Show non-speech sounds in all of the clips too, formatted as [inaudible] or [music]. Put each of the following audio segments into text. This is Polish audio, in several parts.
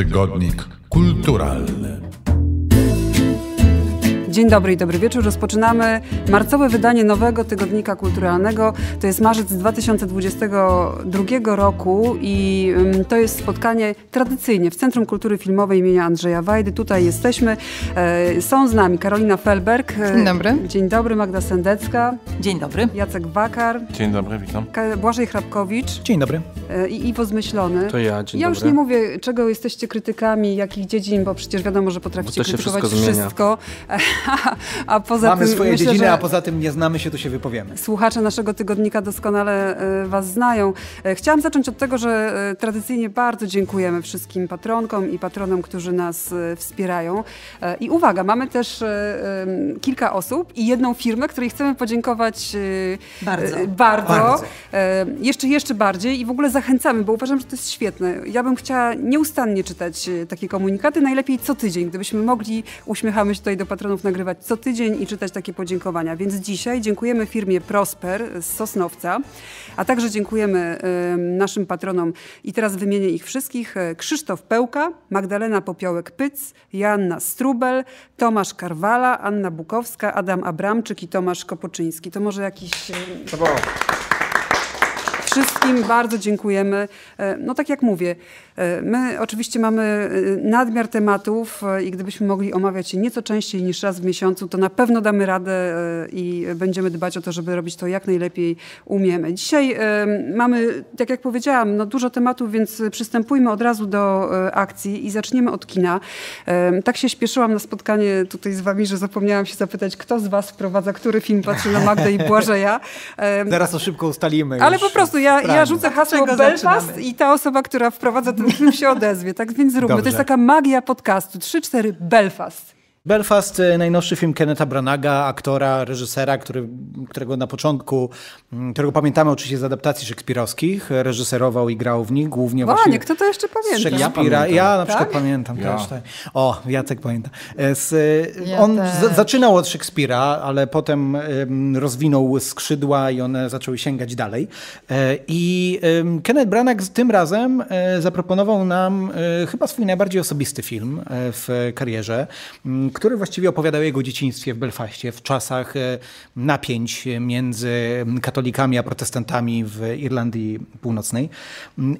Tygodnik kulturalny. Dzień dobry i dobry wieczór. Rozpoczynamy marcowe wydanie nowego tygodnika kulturalnego. To jest marzec 2022 roku i mm, to jest spotkanie tradycyjnie w Centrum Kultury Filmowej imienia Andrzeja Wajdy. Tutaj jesteśmy. E, są z nami Karolina Felberg. E, dzień dobry. Dzień dobry, Magda Sendecka. Dzień dobry. Jacek Wakar. Dzień dobry, witam. Błażej Hrabkowicz. Dzień dobry. E, I Iwo Zmyślony. To ja, dzień ja dobry. Ja już nie mówię, czego jesteście krytykami, jakich dziedzin, bo przecież wiadomo, że potraficie krytykować wszystko. wszystko a poza Mamy tym, swoje myślę, dziedziny, że... a poza tym nie znamy się, to się wypowiemy. Słuchacze naszego tygodnika doskonale e, Was znają. E, chciałam zacząć od tego, że e, tradycyjnie bardzo dziękujemy wszystkim patronkom i patronom, którzy nas wspierają. I uwaga, mamy też kilka osób i jedną firmę, której chcemy podziękować bardzo. bardzo. bardzo. Jeszcze, jeszcze bardziej i w ogóle zachęcamy, bo uważam, że to jest świetne. Ja bym chciała nieustannie czytać takie komunikaty, najlepiej co tydzień, gdybyśmy mogli, uśmiechamy się tutaj do patronów na nagrywać co tydzień i czytać takie podziękowania. Więc dzisiaj dziękujemy firmie Prosper z Sosnowca, a także dziękujemy naszym patronom i teraz wymienię ich wszystkich. E, Krzysztof Pełka, Magdalena Popiołek-Pyc, Joanna Strubel, Tomasz Karwala, Anna Bukowska, Adam Abramczyk i Tomasz Kopoczyński. To może jakiś... Brawo. Wszystkim bardzo dziękujemy. E, no tak jak mówię, E, my oczywiście mamy e, nadmiar tematów e, i gdybyśmy mogli omawiać je nieco częściej niż raz w miesiącu, to na pewno damy radę i będziemy dbać o to, żeby robić to jak najlepiej umiemy. Dzisiaj mamy, tak jak powiedziałam, no dużo tematów, więc przystępujmy od razu do akcji i zaczniemy od kina. Tak się śpieszyłam na spotkanie tutaj z wami, że zapomniałam się zapytać, kto z was wprowadza, który film patrzy na Magdę i Błażeja. Zaraz to szybko ustalimy. Ale po prostu ja, ja rzucę hasło Belfast i ta osoba, która wprowadza ten film się odezwie, tak więc zróbmy. Dobrze. To jest taka magia podcastu. 3-4 Belfast. Belfast, e, najnowszy film Kenneta Branaga, aktora, reżysera, który, którego na początku, mm, którego pamiętamy oczywiście z adaptacji szekspirowskich, e, reżyserował i grał w nich, głównie Ła, właśnie... kto to jeszcze pamięta? Szekspira. Ja, ja na przykład tak? pamiętam ja. też. Tak. O, Jacek pamięta. E, z, on z, zaczynał od Szekspira, ale potem um, rozwinął skrzydła i one zaczęły sięgać dalej. E, I um, Kenneth Branagh tym razem e, zaproponował nam e, chyba swój najbardziej osobisty film w karierze, mm, który właściwie opowiada o jego dzieciństwie w Belfaście w czasach e, napięć między katolikami a protestantami w Irlandii Północnej.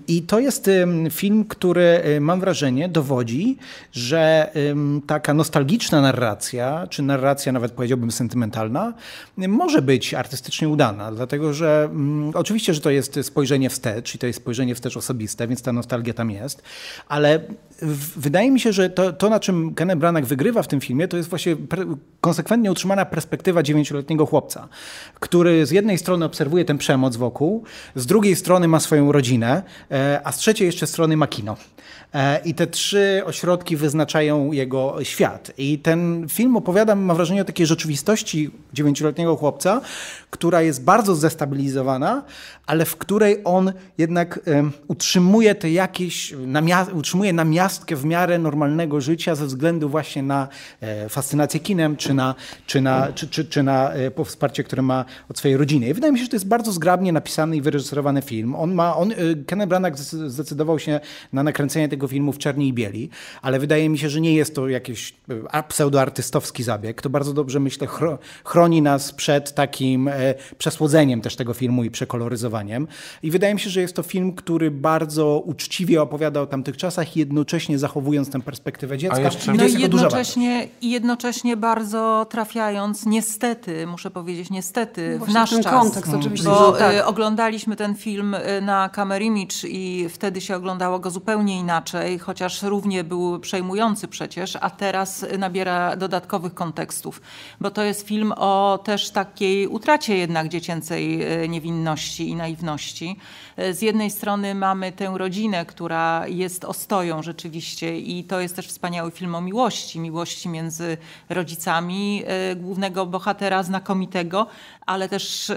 I to jest film, który e, mam wrażenie dowodzi, że taka nostalgiczna narracja, czy narracja nawet powiedziałbym sentymentalna, może być artystycznie udana, dlatego że mm, oczywiście, że to jest spojrzenie wstecz i to jest spojrzenie wstecz osobiste, więc ta nostalgia tam jest, ale wydaje mi się, że to, to na czym Kenneth Branagh wygrywa w tym filmie, to jest właśnie konsekwentnie utrzymana perspektywa dziewięcioletniego chłopca, który z jednej strony obserwuje tę przemoc wokół, z drugiej strony ma swoją rodzinę, e, a z trzeciej jeszcze strony ma kino. E, I te trzy ośrodki wyznaczają jego świat. I ten film opowiada, mam wrażenie, o takiej rzeczywistości dziewięcioletniego chłopca, która jest bardzo zestabilizowana, ale w której on jednak utrzymuje te jakieś, utrzymuje utrzymuje namiastkę w miarę normalnego życia ze względu właśnie na e, fascynację kinem, czy na, czy na, czy, czy, czy na e, wsparcie, które ma od swojej rodziny. I wydaje mi się, że to jest bardzo zgrabnie napisany i wyreżyserowany film. On ma, on, Kenneth Branagh zdecydował się na nakręcenie tego tego filmu w czerni i bieli, ale wydaje mi się, że nie jest to jakiś e, pseudoartystowski zabieg. To bardzo dobrze, myślę, chroni nas przed takim e, przesłodzeniem też tego filmu i przekoloryzowaniem. I wydaje mi się, że jest to film, który bardzo uczciwie opowiada o tamtych czasach, jednocześnie zachowując tę perspektywę dziecka. No i jednocześnie, jednocześnie bardzo trafiając, niestety, muszę powiedzieć, niestety, no w nasz ten czas. kontekst mm. oczywiście. Bo tak. E, oglądaliśmy ten film na Kamerimicz i wtedy się oglądało go zupełnie inaczej inaczej, chociaż równie był przejmujący przecież, a teraz nabiera dodatkowych kontekstów, bo to jest film o też takiej utracie jednak dziecięcej e, niewinności i naiwności. E, z jednej strony mamy tę rodzinę, która jest ostoją rzeczywiście i to jest też wspaniały film o miłości, miłości między rodzicami e, głównego bohatera znakomitego, ale też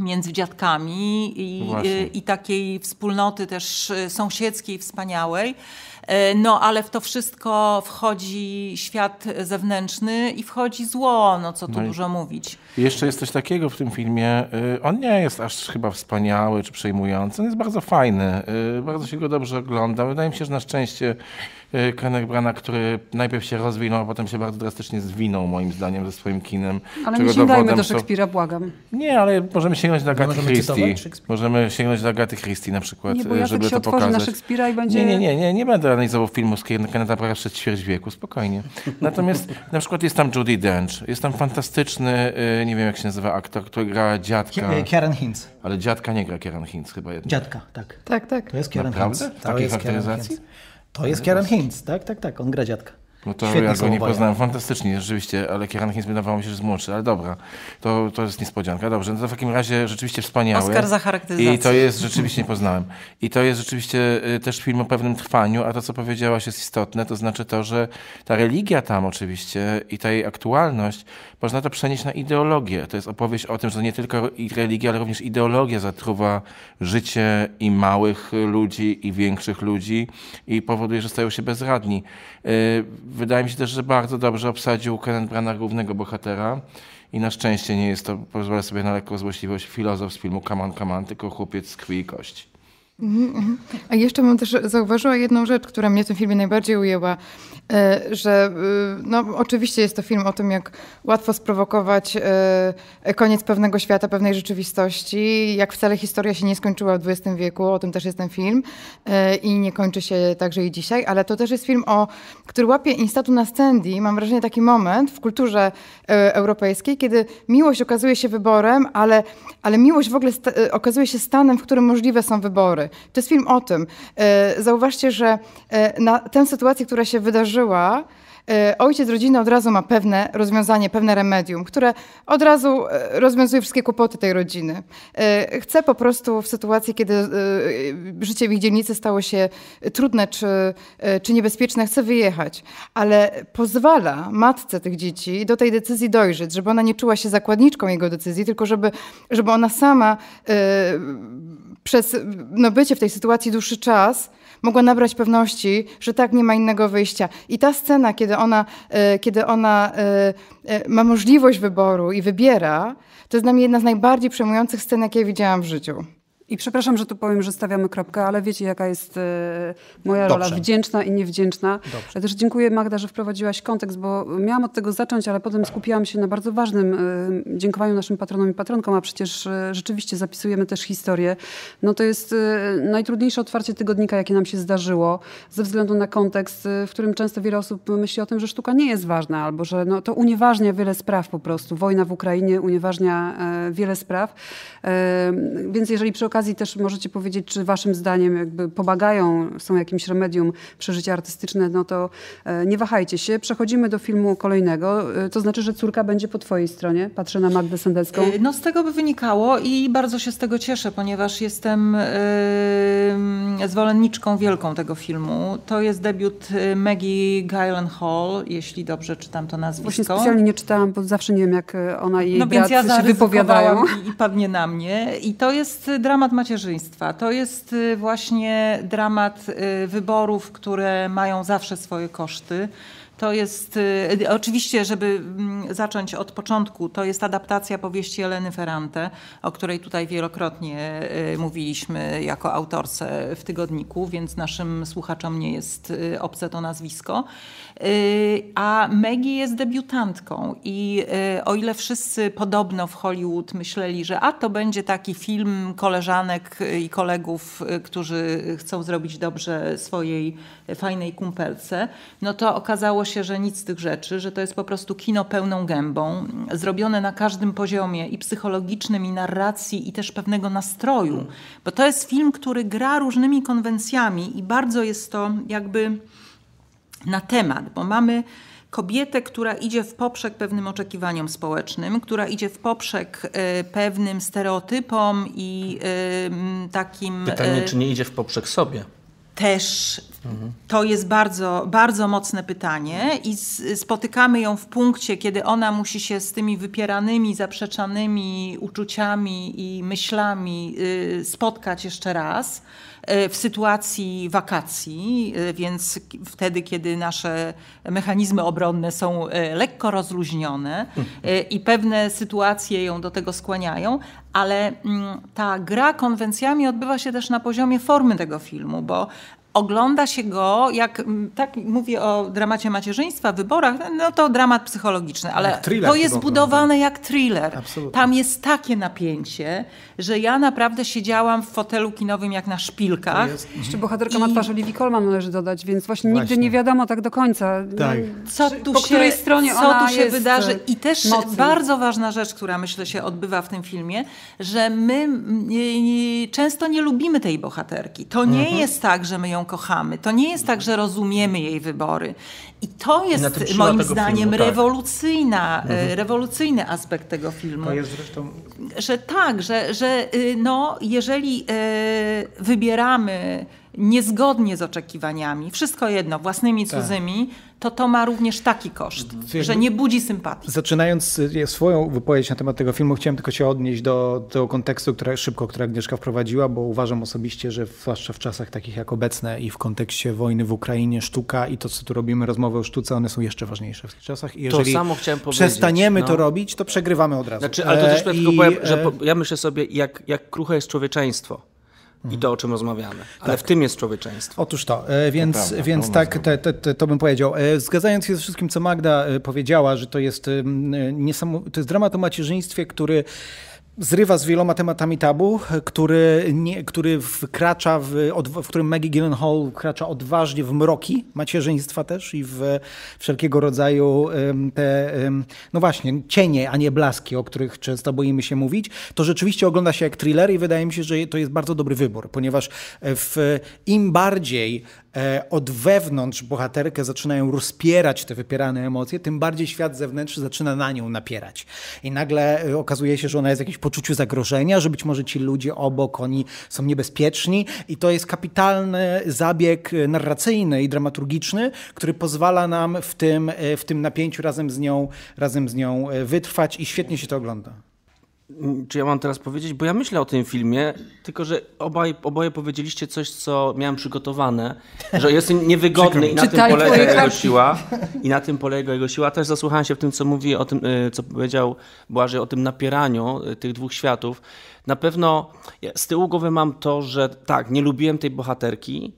między dziadkami i, no y, i, takiej wspólnoty też y, sąsiedzkiej, wspaniałej. E, no ale w to wszystko wchodzi świat zewnętrzny i wchodzi zło, no co tu no dużo mówić. Jeszcze jest coś takiego w tym filmie. Y, on nie jest aż chyba wspaniały czy przejmujący. On jest bardzo fajny. Y, bardzo się go dobrze ogląda. Wydaje mi się, że na szczęście y, Kenneth Branagh, który najpierw się rozwinął, a potem się bardzo drastycznie zwinął moim zdaniem ze swoim kinem. Ale nie sięgajmy do Szekspira, błagam. Nie, ale możemy sięgnąć do Agaty Christie. Możemy sięgnąć do Agaty Christie na przykład, nie, bo żeby tak to pokazać. na Szekspira i będzie... Nie, nie, nie, nie, nie będę analizował filmu z Kenneth Branagh przed ćwierć wieku, spokojnie. Natomiast na przykład jest tam Judy Dench. Jest tam fantastyczny nie wiem jak się nazywa aktor, który gra dziadka. E, Kieran Hinz. Ale dziadka nie gra Kieran Hinz chyba jednak. Dziadka, tak. Tak, tak. To jest Kieran Hinz. Naprawdę? W charakteryzacji? To jest Kieran Hinz, tak, tak, tak. On gra dziadka. No to Świetnie ja go nie poznałem. Fantastycznie, rzeczywiście, ale Kieran nie wydawało mi się, że jest młodszy, ale dobra. To, to jest niespodzianka. Dobrze, no to w takim razie rzeczywiście wspaniały. Oscar za charakteryzację. I to jest, rzeczywiście nie poznałem. I to jest rzeczywiście y, też film o pewnym trwaniu, a to, co powiedziałaś, jest istotne, to znaczy to, że ta religia tam oczywiście i ta jej aktualność, można to przenieść na ideologię. To jest opowieść o tym, że nie tylko religia, ale również ideologia zatruwa życie i małych ludzi, i większych ludzi i powoduje, że stają się bezradni y, Wydaje mi się też, że bardzo dobrze obsadził Kenneth Branagh głównego bohatera i na szczęście nie jest to, pozwolę sobie na lekką złośliwość, filozof z filmu Kaman Kaman, tylko chłopiec z krwi i kości. A jeszcze mam też zauważyła jedną rzecz, która mnie w tym filmie najbardziej ujęła, e, że e, no, oczywiście jest to film o tym, jak łatwo sprowokować e, koniec pewnego świata, pewnej rzeczywistości, jak wcale historia się nie skończyła w XX wieku, o tym też jest ten film i nie kończy się także i dzisiaj, ale to też jest film, o, który łapie instatu na scendi, mam wrażenie taki moment w kulturze europejskiej, kiedy miłość okazuje się wyborem, ale, ale miłość w ogóle okazuje się stanem, w którym możliwe są wybory. To jest film o tym. E, zauważcie, że e, na tę sytuację, która się wydarzyła, e, ojciec rodziny od razu ma pewne rozwiązanie, pewne remedium, które od razu rozwiązuje wszystkie kłopoty tej rodziny. Chce po prostu w sytuacji, kiedy życie w ich dzielnicy stało się trudne czy, czy niebezpieczne, chce wyjechać, ale pozwala matce tych dzieci do tej decyzji dojrzeć, żeby ona nie czuła się zakładniczką jego decyzji, tylko żeby, żeby ona sama przez no, bycie w tej sytuacji dłuższy czas mogła nabrać pewności, że tak nie ma innego wyjścia. I ta scena, kiedy ona, e, kiedy ona e, e, ma możliwość wyboru i wybiera, to jest dla mnie jedna z najbardziej przejmujących scen, jakie widziałam w życiu. I przepraszam, że tu powiem, że stawiamy kropkę, ale wiecie, jaka jest e, moja Dobrze. rola, wdzięczna i niewdzięczna. Dobrze. Też dziękuję Magda, że wprowadziłaś kontekst, bo miałam od tego zacząć, ale potem skupiłam się na bardzo ważnym e, dziękowaniu naszym patronom i patronkom, a przecież e, rzeczywiście zapisujemy też historię. No to jest najtrudniejsze otwarcie tygodnika, jakie nam się zdarzyło, ze względu na kontekst, w którym często wiele osób myśli o tym, że sztuka nie jest ważna, albo że no, to unieważnia wiele spraw po prostu. Wojna w Ukrainie unieważnia wiele spraw. Więc jeżeli przy okazji okazji też możecie powiedzieć, czy waszym zdaniem jakby pomagają, są jakimś remedium przeżycia artystyczne, no to e, nie wahajcie się. Przechodzimy do filmu kolejnego. E, to znaczy, że córka będzie po twojej stronie? Patrzę na Magdę Sendecką. E, no z tego by wynikało i bardzo się z tego cieszę, ponieważ jestem zwolenniczką wielką tego filmu. To jest debiut Maggie Gyllenhaal, jeśli dobrze czytam to nazwisko. Właśnie specjalnie nie czytałam, bo zawsze nie wiem, jak ona i jej no, więc ja się wypowiadają. I, I padnie na mnie. I to jest drama dramat macierzyństwa, to jest y, właśnie dramat y, wyborów, które mają zawsze swoje koszty. To jest, y, oczywiście, żeby mm, zacząć od początku, to jest adaptacja powieści Eleny Ferrante, o której tutaj wielokrotnie mówiliśmy jako autorce w tygodniku, więc naszym słuchaczom nie jest obce to nazwisko. Y, a Maggie jest debiutantką i y, o ile wszyscy podobno w Hollywood myśleli, że a to będzie taki film koleżanek i kolegów, y, którzy chcą zrobić dobrze swojej fajnej kumpelce, no to okazało się, że nic z tych rzeczy, że to jest po prostu kino pełną gębą, zrobione na każdym poziomie i psychologicznym, i narracji, i też pewnego nastroju, bo to jest film, który gra różnymi konwencjami i bardzo jest to jakby na temat, bo mamy kobietę, która idzie w poprzek pewnym oczekiwaniom społecznym, która idzie w poprzek e, pewnym stereotypom i e, takim. Pytanie, e, czy nie idzie w poprzek sobie? Też to jest bardzo, bardzo mocne pytanie, i spotykamy ją w punkcie, kiedy ona musi się z tymi wypieranymi, zaprzeczanymi uczuciami i myślami y, spotkać jeszcze raz E, w sytuacji wakacji, e, więc wtedy, kiedy nasze mechanizmy obronne są e, lekko rozluźnione mhm. i pewne sytuacje ją do tego skłaniają, ale mm, ta gra konwencjami odbywa się też na poziomie formy tego filmu, bo ogląda się go, jak mm, tak mówię o dramacie macierzyństwa, wyborach, no to dramat psychologiczny, ale to jest zbudowane jak thriller. Absolutnie. Tam jest takie napięcie, że ja naprawdę siedziałam w fotelu kinowym jak na szpilkach. Mhm. Jeszcze bohaterka I... ma twarz Oliwii Colman, należy dodać, więc właśnie, właśnie, nigdy nie wiadomo tak do końca, tak. co tu po się, której stronie co ona tu się e, wydarzy. I też bardzo ważna rzecz, która myślę się odbywa w tym filmie, że my często nie lubimy tej bohaterki. To nie mhm. jest tak, że my ją kochamy. To nie jest tak, że rozumiemy jej wybory. I to jest I moim zdaniem filmu, tak. rewolucyjna, e, mhm. rewolucyjny aspekt tego filmu. To jest zresztą... Że tak, że, że y, no, jeżeli y, wybieramy niezgodnie z oczekiwaniami, wszystko jedno, własnymi, tak. cudzymi, to to ma również taki koszt, Wiesz, że nie budzi sympatii. Zaczynając y, y, swoją wypowiedź na temat tego filmu, chciałem tylko się odnieść do tego kontekstu, który szybko, który Agnieszka wprowadziła, bo uważam osobiście, że zwłaszcza w czasach takich jak obecne i w kontekście wojny w Ukrainie, sztuka i to, co tu robimy, rozmowy o sztuce, one są jeszcze ważniejsze w tych czasach. I jeżeli to samo chciałem powiedzieć. przestaniemy no. to robić, to przegrywamy od razu. Znaczy, ale to też e, tylko powiem, że e, po, ja myślę sobie, jak, jak kruche jest człowieczeństwo. Mhm. i to, o czym rozmawiamy. Ale tak. w tym jest człowieczeństwo. Otóż to, e, więc, to prawda, więc to tak, te, te, te, to bym powiedział. E, zgadzając się ze wszystkim, co Magda e, powiedziała, że to jest, to jest dramat o macierzyństwie, który zrywa z wieloma tematami tabu, który, nie, który wkracza, w, w którym Maggie Gyllenhaal wkracza odważnie w mroki macierzyństwa też i w wszelkiego rodzaju te, no właśnie, cienie, a nie blaski, o których często boimy się mówić, to rzeczywiście ogląda się jak thriller i wydaje mi się, że to jest bardzo dobry wybór, ponieważ w, im bardziej E, od wewnątrz bohaterkę zaczynają rozpierać te wypierane emocje, tym bardziej świat zewnętrzny zaczyna na nią napierać. I nagle e, okazuje się, że ona jest w jakimś poczuciu zagrożenia, że być może ci ludzie obok, oni są niebezpieczni i to jest kapitalny zabieg e, narracyjny i dramaturgiczny, który pozwala nam w tym, w tym napięciu razem z nią, razem z nią wytrwać i świetnie się to ogląda. Mm, czy ja mam teraz powiedzieć, bo ja myślę o tym filmie, tylko że obaj, oboje powiedzieliście coś, co miałem przygotowane, że jest [laughs] niewygodny i na tym polega jego siła. I na tym polega jego siła. Też zasłuchałem się w tym, co mówi o tym, y, co powiedział Błażej o tym napieraniu y, tych dwóch światów. Na pewno z tyłu głowy mam to, że tak, nie lubiłem tej bohaterki,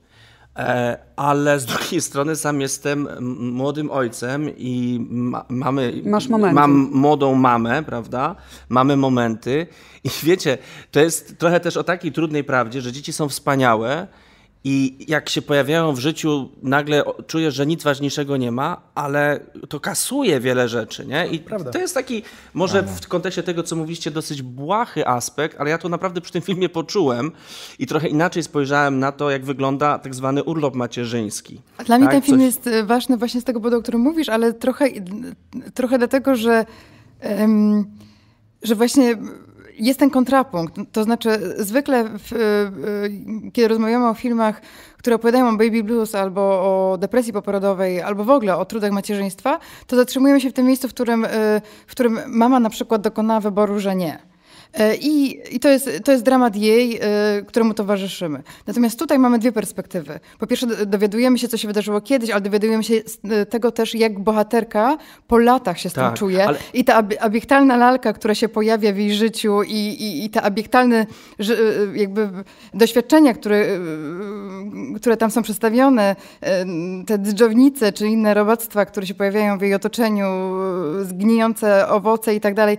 E, ale z drugiej strony sam jestem młodym ojcem i ma, mamy, Masz momenty. mam młodą mamę, prawda? Mamy momenty i wiecie, to jest trochę też o takiej trudnej prawdzie, że dzieci są wspaniałe, i jak się pojawiają w życiu, nagle czujesz, że nic ważniejszego nie ma, ale to kasuje wiele rzeczy, nie? I Prawda. to jest taki, może w kontekście tego, co mówiliście, dosyć błahy aspekt, ale ja to naprawdę przy tym filmie poczułem i trochę inaczej spojrzałem na to, jak wygląda tak zwany urlop macierzyński. Dla tak? mnie ten film Coś... jest e, ważny właśnie z tego powodu, o którym mówisz, ale trochę, trochę dlatego, że, um, że właśnie jest ten kontrapunkt. To znaczy, zwykle, w, y, y, kiedy rozmawiamy o filmach, które opowiadają o baby blues albo o depresji poporodowej, albo w ogóle o trudach macierzyństwa, to zatrzymujemy się w tym miejscu, w którym, y, w którym mama na przykład dokonała wyboru, że nie. E, I, i to, jest, to jest dramat jej, e, któremu towarzyszymy. Natomiast tutaj mamy dwie perspektywy. Po pierwsze, dowiadujemy się, co się wydarzyło kiedyś, ale dowiadujemy się e, tego też, jak bohaterka po latach się z tak, tym czuje. Ale... I ta abiektalna lalka, która się pojawia w jej życiu, i, i, i te abiektalne jakby doświadczenia, które, które tam są przedstawione, te dżdżownice czy inne robactwa, które się pojawiają w jej otoczeniu, zgnijące owoce i tak dalej,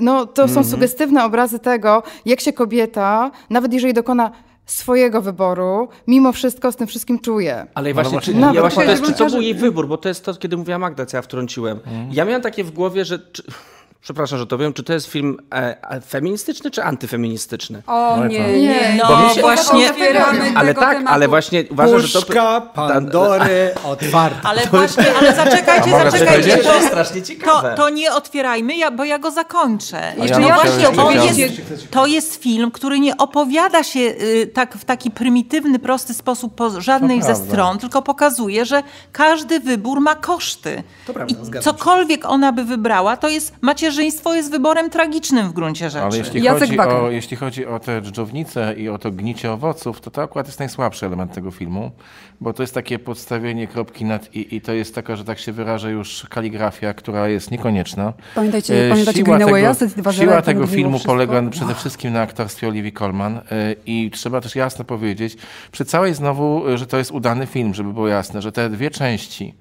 no to mm -hmm. są mhm. sugestywne piękne obrazy tego, jak się kobieta, nawet jeżeli dokona swojego wyboru, mimo wszystko z tym wszystkim czuje. Ale no właśnie, czy, ja właśnie to jest, czy to był jej wybór, bo to jest to, kiedy mówiła Magda, co ja wtrąciłem. Ja miałam takie w głowie, że... Czy Przepraszam, że to wiem. Czy to jest film e, feministyczny czy antyfeministyczny? O no nie, nie, nie. No, się... właśnie. Ale tak, tematu. ale właśnie uważam, że to... Pandory otwarta. Ale właśnie, ale zaczekajcie, zaczekajcie. To, strasznie ciekawe. To, to nie otwierajmy, ja, bo ja go zakończę. Jeszcze ja, właśnie, to jest, to jest film, który nie opowiada się y, tak w taki prymitywny, prosty sposób po żadnej to ze prawda. stron, tylko pokazuje, że każdy wybór ma koszty. To prawda, I cokolwiek ona by wybrała, to jest, macie macierzyństwo jest wyborem tragicznym w gruncie rzeczy. Ale jeśli, Jacek chodzi, o, jeśli chodzi o te dżdżownice i o to gnicie owoców, to to akurat jest najsłabszy element tego filmu, bo to jest takie podstawienie kropki nad i i to jest taka, że tak się wyrażę już kaligrafia, która jest niekonieczna. Pamiętajcie, e, pamiętajcie siła tego, ja siła tego filmu polega przede wszystkim na aktorstwie Oliwii Colman e, i trzeba też jasno powiedzieć, przy całej znowu, e, że to jest udany film, żeby było jasne, że te dwie części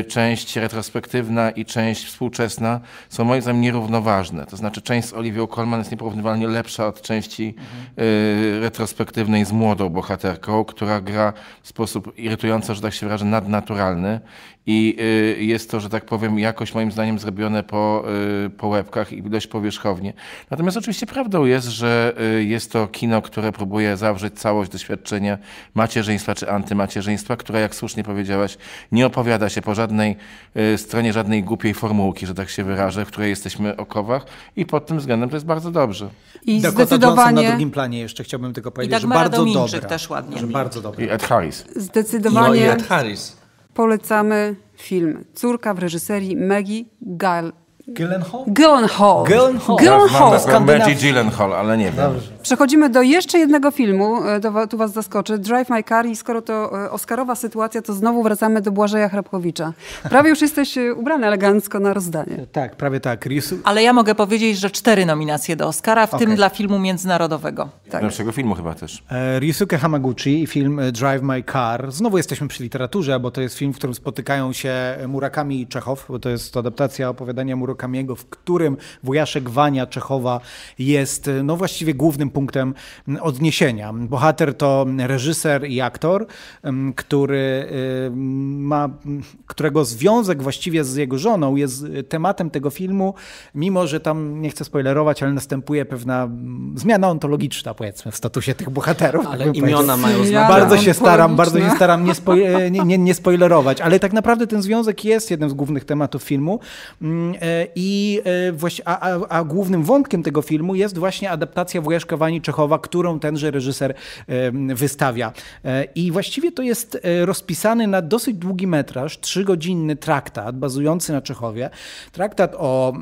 Y, część retrospektywna i część współczesna są moim zdaniem nierównoważne. To znaczy część z Oliwią Colman jest nieporównywalnie lepsza od części y, retrospektywnej z młodą bohaterką, która gra w sposób irytująco, że tak się wyrażę, nadnaturalny i y, jest to, że tak powiem, jakoś moim zdaniem zrobione po, po łebkach i dość powierzchownie. Natomiast oczywiście prawdą jest, że jest to kino, które próbuje zawrzeć całość doświadczenia macierzyństwa czy antymacierzyństwa, które, jak słusznie powiedziałaś, nie opowiada się po żadnej y, stronie żadnej głupiej formułki, że tak się wyrażę, w której jesteśmy o i pod tym względem to jest bardzo dobrze. I Dakota zdecydowanie... Johnson na drugim planie jeszcze chciałbym tylko powiedzieć, że bardzo dobra. też ładnie. Że bardzo dobra. I Ed Harris. Zdecydowanie no i Ed Harris. polecamy film Córka w reżyserii Maggie Gal Gyllenhaal? Gyllenhaal. Gyllenhaal. Będzie Gyllenhaal, ale nie wiem. Dobrze. Przechodzimy do jeszcze jednego filmu, e, to, tu was zaskoczy, Drive My Car i skoro to e, oskarowa sytuacja, to znowu wracamy do Błażeja Hrabkowicza. Prawie już jesteś e, ubrany elegancko na rozdanie. Tak, prawie tak. Risu... Ale ja mogę powiedzieć, że cztery nominacje do Oscara, w okay. tym dla filmu międzynarodowego. Tak. Naszego filmu chyba też. E, Ryusuke Hamaguchi, film Drive My Car. Znowu jesteśmy przy literaturze, bo to jest film, w którym spotykają się Murakami i Czechow, bo to jest adaptacja opowiadania Murakami Kamiego, w którym wujaszek Wania Czechowa jest e, no właściwie głównym punktem odniesienia. Bohater to reżyser i aktor, który e, ma, którego związek właściwie z jego żoną jest e, tematem tego filmu, mimo że tam, nie chcę spoilerować, ale następuje pewna zmiana ontologiczna, powiedzmy, w statusie tych bohaterów. Ale imiona mają znaczenie. Bardzo tak. się staram, bardzo się staram nie, spo, [laughs] nie, nie, nie spoilerować, ale tak naprawdę ten związek jest jednym z głównych tematów filmu i e, właśnie, a, a, a, głównym wątkiem tego filmu jest właśnie adaptacja Wojaszka Wani Czechowa, którą tenże reżyser wystawia. E, I właściwie to jest e, rozpisany na dosyć długi metraż, trzygodzinny traktat bazujący na Czechowie. Traktat o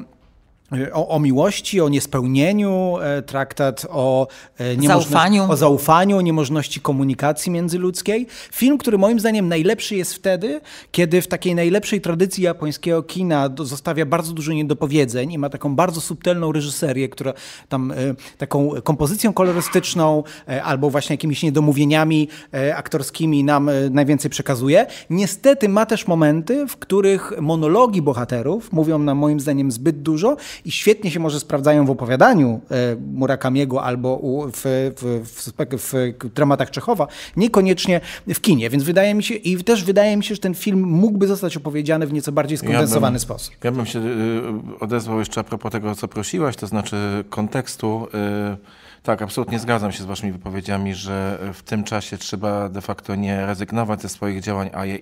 E, o, o, miłości, o niespełnieniu, e, traktat o e, zaufaniu. o zaufaniu, o niemożności komunikacji międzyludzkiej. Film, który moim zdaniem najlepszy jest wtedy, kiedy w takiej najlepszej tradycji japońskiego kina zostawia bardzo dużo niedopowiedzeń i ma taką bardzo subtelną reżyserię, która tam taką kompozycją kolorystyczną albo właśnie jakimiś niedomówieniami aktorskimi nam najwięcej przekazuje. Niestety ma też momenty, w których monologi bohaterów mówią nam moim zdaniem zbyt dużo i świetnie się może sprawdzają w opowiadaniu e, Murakamiego albo w, w, w, w dramatach Czechowa, niekoniecznie w kinie. Więc wydaje mi się, i też wydaje mi się, że ten film mógłby zostać opowiedziany w nieco bardziej skondensowany ja bym, sposób. Ja bym się y, odezwał jeszcze a propos tego, co prosiłaś, to znaczy kontekstu. Y, tak, absolutnie zgadzam się z Waszymi wypowiedziami, że w tym czasie trzeba de facto nie rezygnować ze swoich działań, a je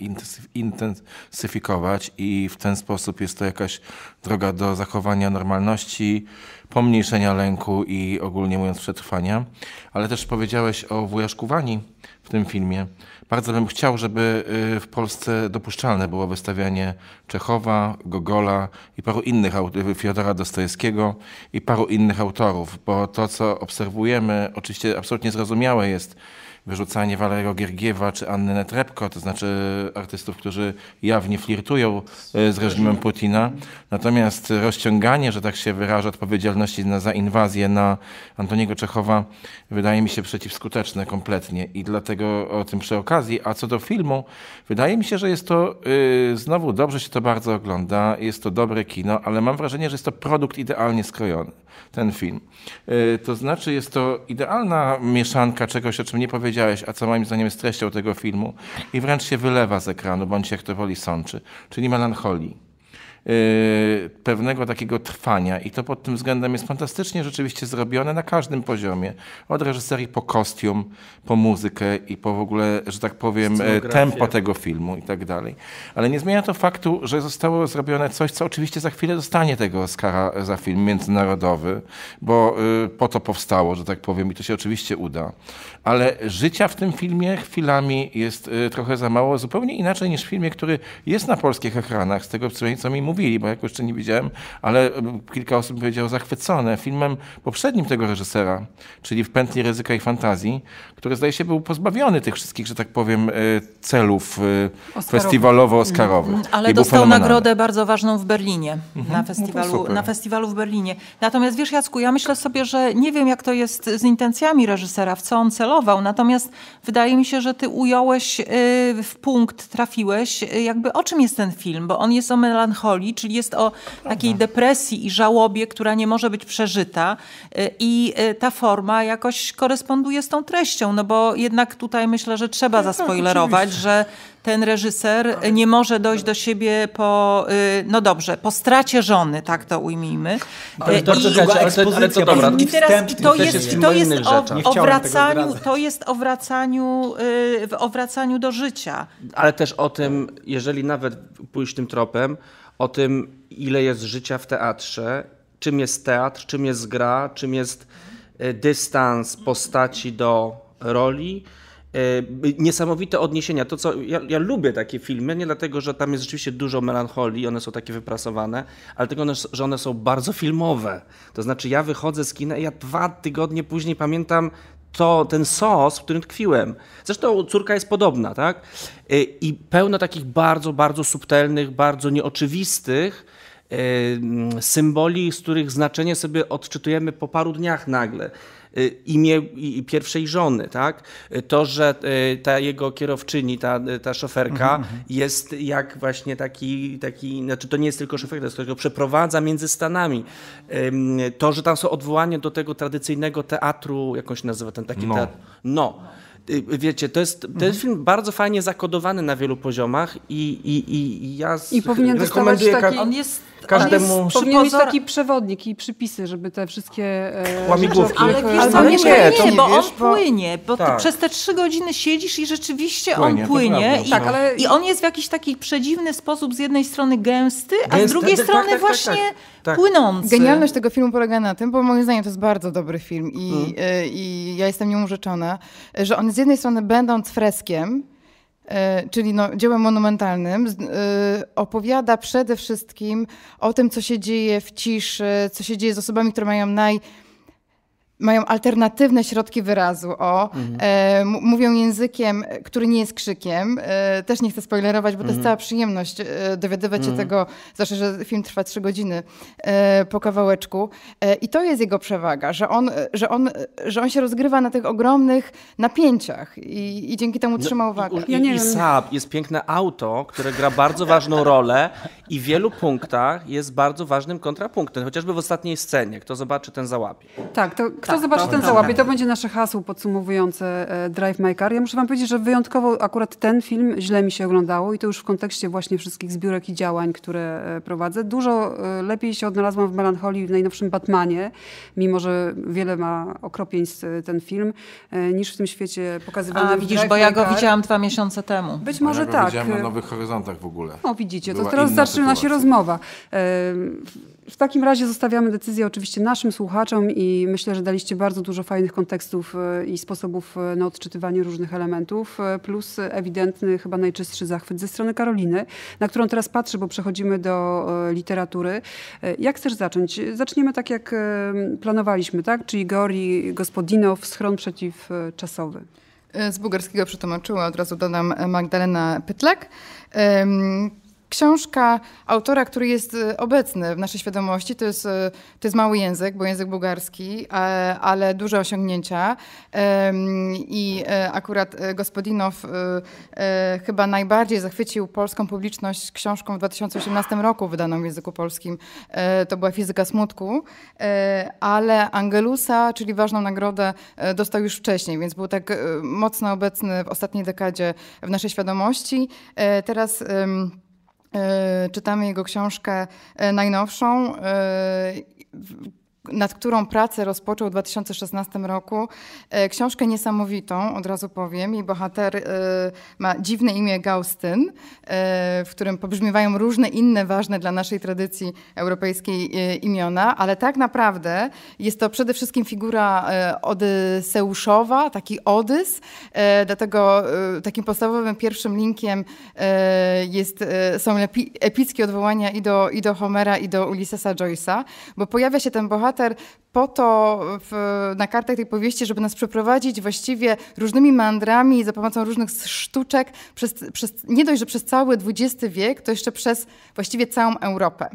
intensyfikować i w ten sposób jest to jakaś droga do zachowania normalności, pomniejszenia lęku i ogólnie mówiąc przetrwania. Ale też powiedziałeś o Wani w tym filmie. Bardzo bym chciał, żeby y, w Polsce dopuszczalne było wystawianie Czechowa, Gogola i paru innych autorów, y, Fiodora Dostojewskiego i paru innych autorów, bo to, co obserwujemy, oczywiście absolutnie zrozumiałe jest, wyrzucanie Waleriego Giergiewa czy Anny Netrebko, to znaczy artystów, którzy jawnie flirtują e, z reżimem Putina. Natomiast rozciąganie, że tak się wyrażę, odpowiedzialności na, za inwazję na Antoniego Czechowa wydaje mi się przeciwskuteczne kompletnie i dlatego o tym przy okazji. A co do filmu, wydaje mi się, że jest to, yy, znowu dobrze się to bardzo ogląda, jest to dobre kino, ale mam wrażenie, że jest to produkt idealnie skrojony, ten film. Yy, to znaczy jest to idealna mieszanka czegoś, o czym nie powiedziałem, powiedziałeś, a co moim zdaniem jest treścią tego filmu i wręcz się wylewa z ekranu, bądź jak to woli sączy, czyli melancholii. Y, pewnego takiego trwania i to pod tym względem jest fantastycznie rzeczywiście zrobione na każdym poziomie. Od reżyserii po kostium, po muzykę i po w ogóle, że tak powiem, e, tempo tego filmu i tak dalej. Ale nie zmienia to faktu, że zostało zrobione coś, co oczywiście za chwilę dostanie tego Oscara za film międzynarodowy, bo y, po to powstało, że tak powiem i to się oczywiście uda. Ale życia w tym filmie chwilami jest y, trochę za mało, zupełnie inaczej niż w filmie, który jest na polskich ekranach, z tego co mi mówi mówili, bo jako jeszcze nie widziałem, ale e, kilka osób powiedziało zachwycone filmem poprzednim tego reżysera, czyli W pętli ryzyka i fantazji, który zdaje się był pozbawiony tych wszystkich, że tak powiem, e, celów e, festiwalowo oskarowych mhm. ale I dostał nagrodę bardzo ważną w Berlinie, mhm, na, no festiwalu, no na festiwalu w Berlinie. Natomiast wiesz Jacku, ja myślę sobie, że nie wiem jak to jest z intencjami reżysera, w co on celował, natomiast wydaje mi się, że ty ująłeś y, w punkt, trafiłeś, y, jakby o czym jest ten film, bo on jest o melancholii, czyli jest o takiej depresji i żałobie, która nie może być przeżyta. E, I e, ta forma jakoś koresponduje z tą treścią, no bo jednak tutaj myślę, że trzeba no, zaspoilerować, że ten reżyser nie może dojść do siebie po, y, no dobrze, po stracie żony, tak to ujmijmy. Ale to, e, I, to, I teraz to jest, to jest to jest o wracaniu, y, o wracaniu do życia. Ale też o tym, jeżeli nawet pójść tym tropem, o tym, ile jest życia w teatrze, czym jest teatr, czym jest gra, czym jest e, dystans postaci do roli. E, niesamowite odniesienia. To, co ja, ja, lubię takie filmy, nie dlatego, że tam jest rzeczywiście dużo melancholii, one są takie wyprasowane, ale dlatego, że one są bardzo filmowe. To znaczy, ja wychodzę z kina i ja dwa tygodnie później pamiętam to, ten sos, w którym tkwiłem. Zresztą córka jest podobna, tak? Y, I pełna takich bardzo, bardzo subtelnych, bardzo nieoczywistych y, symboli, z których znaczenie sobie odczytujemy po paru dniach nagle. Y, imię pierwszej żony, tak? To, że y, ta jego kierowczyni, ta, ta szoferka mhm, mhm, jest jak właśnie taki, taki, znaczy to nie jest tylko szoferka, to jest tylko przeprowadza między Stanami. To, że tam są odwołania do tego tradycyjnego teatru, jak on się nazywa, ten taki no. teatr. No y, wiecie, to jest, ten mhm. film bardzo fajnie zakodowany na wielu poziomach i, i, i ja I powinien dostawać taki... On jest każdemu jest, Powinien mieć taki przewodnik i przypisy, żeby te wszystkie... E, Łamigłówki. Ale, wiesz, nie, nie, to nie, bo wiesz, on płynie, bo tak. przez te trzy godziny siedzisz i rzeczywiście płynie, on płynie i, tak, ale... i on jest w jakiś taki przedziwny sposób z jednej strony gęsty, a gęsty, z drugiej tak, strony tak, tak, tak, właśnie płynący. Genialność tego filmu polega na tym, bo moim zdaniem to jest bardzo dobry film i, hmm. i ja jestem nią urzeczona, że on z jednej strony będąc freskiem, E, czyli no, dziełem monumentalnym, e, opowiada przede wszystkim o tym, co się dzieje w ciszy, co się dzieje z osobami, które mają naj mają alternatywne środki wyrazu, o, mhm. e, mówią językiem, który nie jest krzykiem. E, też nie chcę spoilerować, bo mhm. to jest mhm. cała przyjemność e, dowiadywać mhm. się tego, zwłaszcza, że film trwa trzy godziny e, po kawałeczku. E, I to jest jego przewaga, że on, że on, że on się rozgrywa na tych ogromnych napięciach i, i dzięki temu no, trzyma uwagę. I, i, ja nie i wiem. Saab jest piękne auto, które gra bardzo ważną rolę i w wielu punktach jest bardzo ważnym kontrapunktem, chociażby w ostatniej scenie. Kto zobaczy, ten załapie. Tak, to kto tak, zobaczy, to, ten tak. załapie. To będzie nasze hasło podsumowujące e, Drive My Car. Ja muszę wam powiedzieć, że wyjątkowo akurat ten film źle mi się oglądało i to już w kontekście właśnie wszystkich zbiórek i działań, które e, prowadzę. Dużo e, lepiej się odnalazłam w Melancholii w najnowszym Batmanie, mimo że wiele ma okropieństw ten film, niż w tym świecie pokazywany A widzisz, bo ja go widziałam dwa miesiące temu. Być może ja go tak. widziałam na Nowych Horyzontach w ogóle. No widzicie, Była to teraz zaczyna sytuacja. się rozmowa. W takim razie zostawiamy decyzję oczywiście naszym słuchaczom i myślę, że daliście bardzo dużo fajnych kontekstów e, i sposobów e, na odczytywanie różnych elementów, e, plus ewidentny, chyba najczystszy zachwyt ze strony Karoliny, na którą teraz patrzę, bo przechodzimy do literatury. Jak chcesz zacząć? Zaczniemy tak, jak planowaliśmy, tak? Czyli Gori Gospodinow, Schron Przeciwczasowy. Z bułgarskiego przetłumaczyła od razu dodam Magdalena Pytlak książka autora, który jest e, obecny w naszej świadomości, to jest, e, to jest mały język, bo język bułgarski, e, ale duże osiągnięcia. I akurat Gospodinow chyba najbardziej zachwycił polską publiczność książką w 2018 roku wydaną w języku polskim. To była Fizyka Smutku, ale Angelusa, czyli ważną nagrodę, dostał już wcześniej, więc był tak mocno obecny w ostatniej dekadzie w naszej świadomości. Teraz E, czytamy jego książkę e, najnowszą e, nad którą pracę rozpoczął w 2016 roku. E, książkę niesamowitą, od razu powiem. Jej bohater e, ma dziwne imię Gaustyn, e, w którym pobrzmiewają różne inne ważne dla naszej tradycji europejskiej imiona, ale tak naprawdę jest to przede wszystkim figura odyseuszowa, taki odys. Dlatego takim podstawowym pierwszym linkiem jest, są epickie odwołania i do, i do Homera, i do Ulyssesa Joyce'a, bo pojawia się ten bohater, bohater po to w, na kartach tej powieści, żeby nas przeprowadzić właściwie różnymi mandrami za pomocą różnych sztuczek, przez, przez, nie dość, że przez cały XX wiek, to jeszcze przez właściwie całą Europę.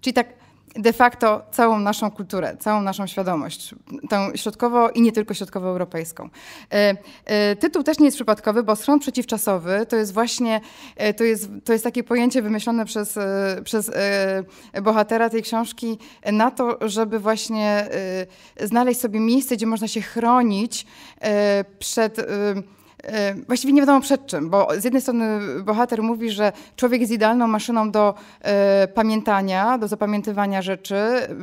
Czyli tak de facto całą naszą kulturę, całą naszą świadomość, tą środkowo i nie tylko środkowoeuropejską. E, e, tytuł też nie jest przypadkowy, bo schron przeciwczasowy to jest właśnie, e, to jest, to jest takie pojęcie wymyślone przez, przez bohatera tej książki na to, żeby właśnie znaleźć sobie miejsce, gdzie można się chronić przed Y, właściwie nie wiadomo przed czym, bo z jednej strony bohater mówi, że człowiek jest idealną maszyną do e, pamiętania, do zapamiętywania rzeczy,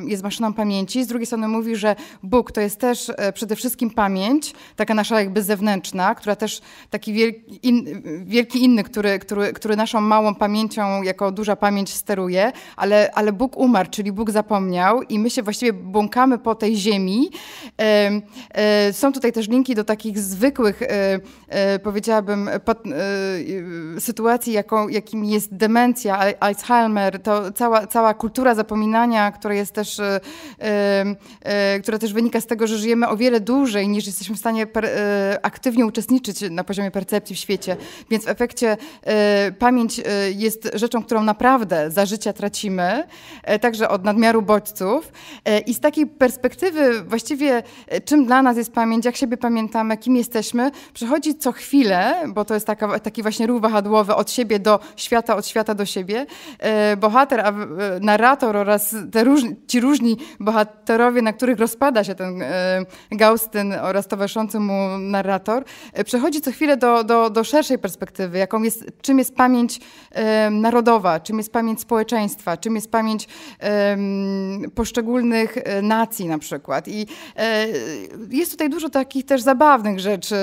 jest maszyną pamięci. Z drugiej strony mówi, że Bóg to jest też e, przede wszystkim pamięć, taka nasza jakby zewnętrzna, która też taki wielki, in, wielki inny, który, który, który naszą małą pamięcią jako duża pamięć steruje, ale, ale Bóg umarł, czyli Bóg zapomniał i my się właściwie błąkamy po tej ziemi. E, są tutaj też linki do takich zwykłych E, powiedziałabym, pod, e, e, sytuacji, jaką, jakim jest demencja, Alzheimer, to cała, cała kultura zapominania, która jest też, która też wynika z tego, że żyjemy o wiele dłużej niż jesteśmy w stanie per, aktywnie uczestniczyć na poziomie percepcji w świecie. Więc w efekcie pamięć jest rzeczą, którą naprawdę za życia tracimy, także od nadmiaru bodźców. I z takiej perspektywy właściwie czym dla nas jest pamięć, jak siebie pamiętamy, kim jesteśmy, przychodzi co chwilę, bo to jest taka, taki właśnie ruch wahadłowy od siebie do świata, od świata do siebie, e, bohater, a e, narrator oraz te różni, ci różni bohaterowie, na których rozpada się ten e, Gaustyn oraz towarzyszący mu narrator, przechodzi co chwilę do, do, do szerszej perspektywy, jaką jest, czym jest pamięć narodowa, czym jest pamięć społeczeństwa, czym jest pamięć poszczególnych nacji na przykład. I jest tutaj dużo takich też zabawnych rzeczy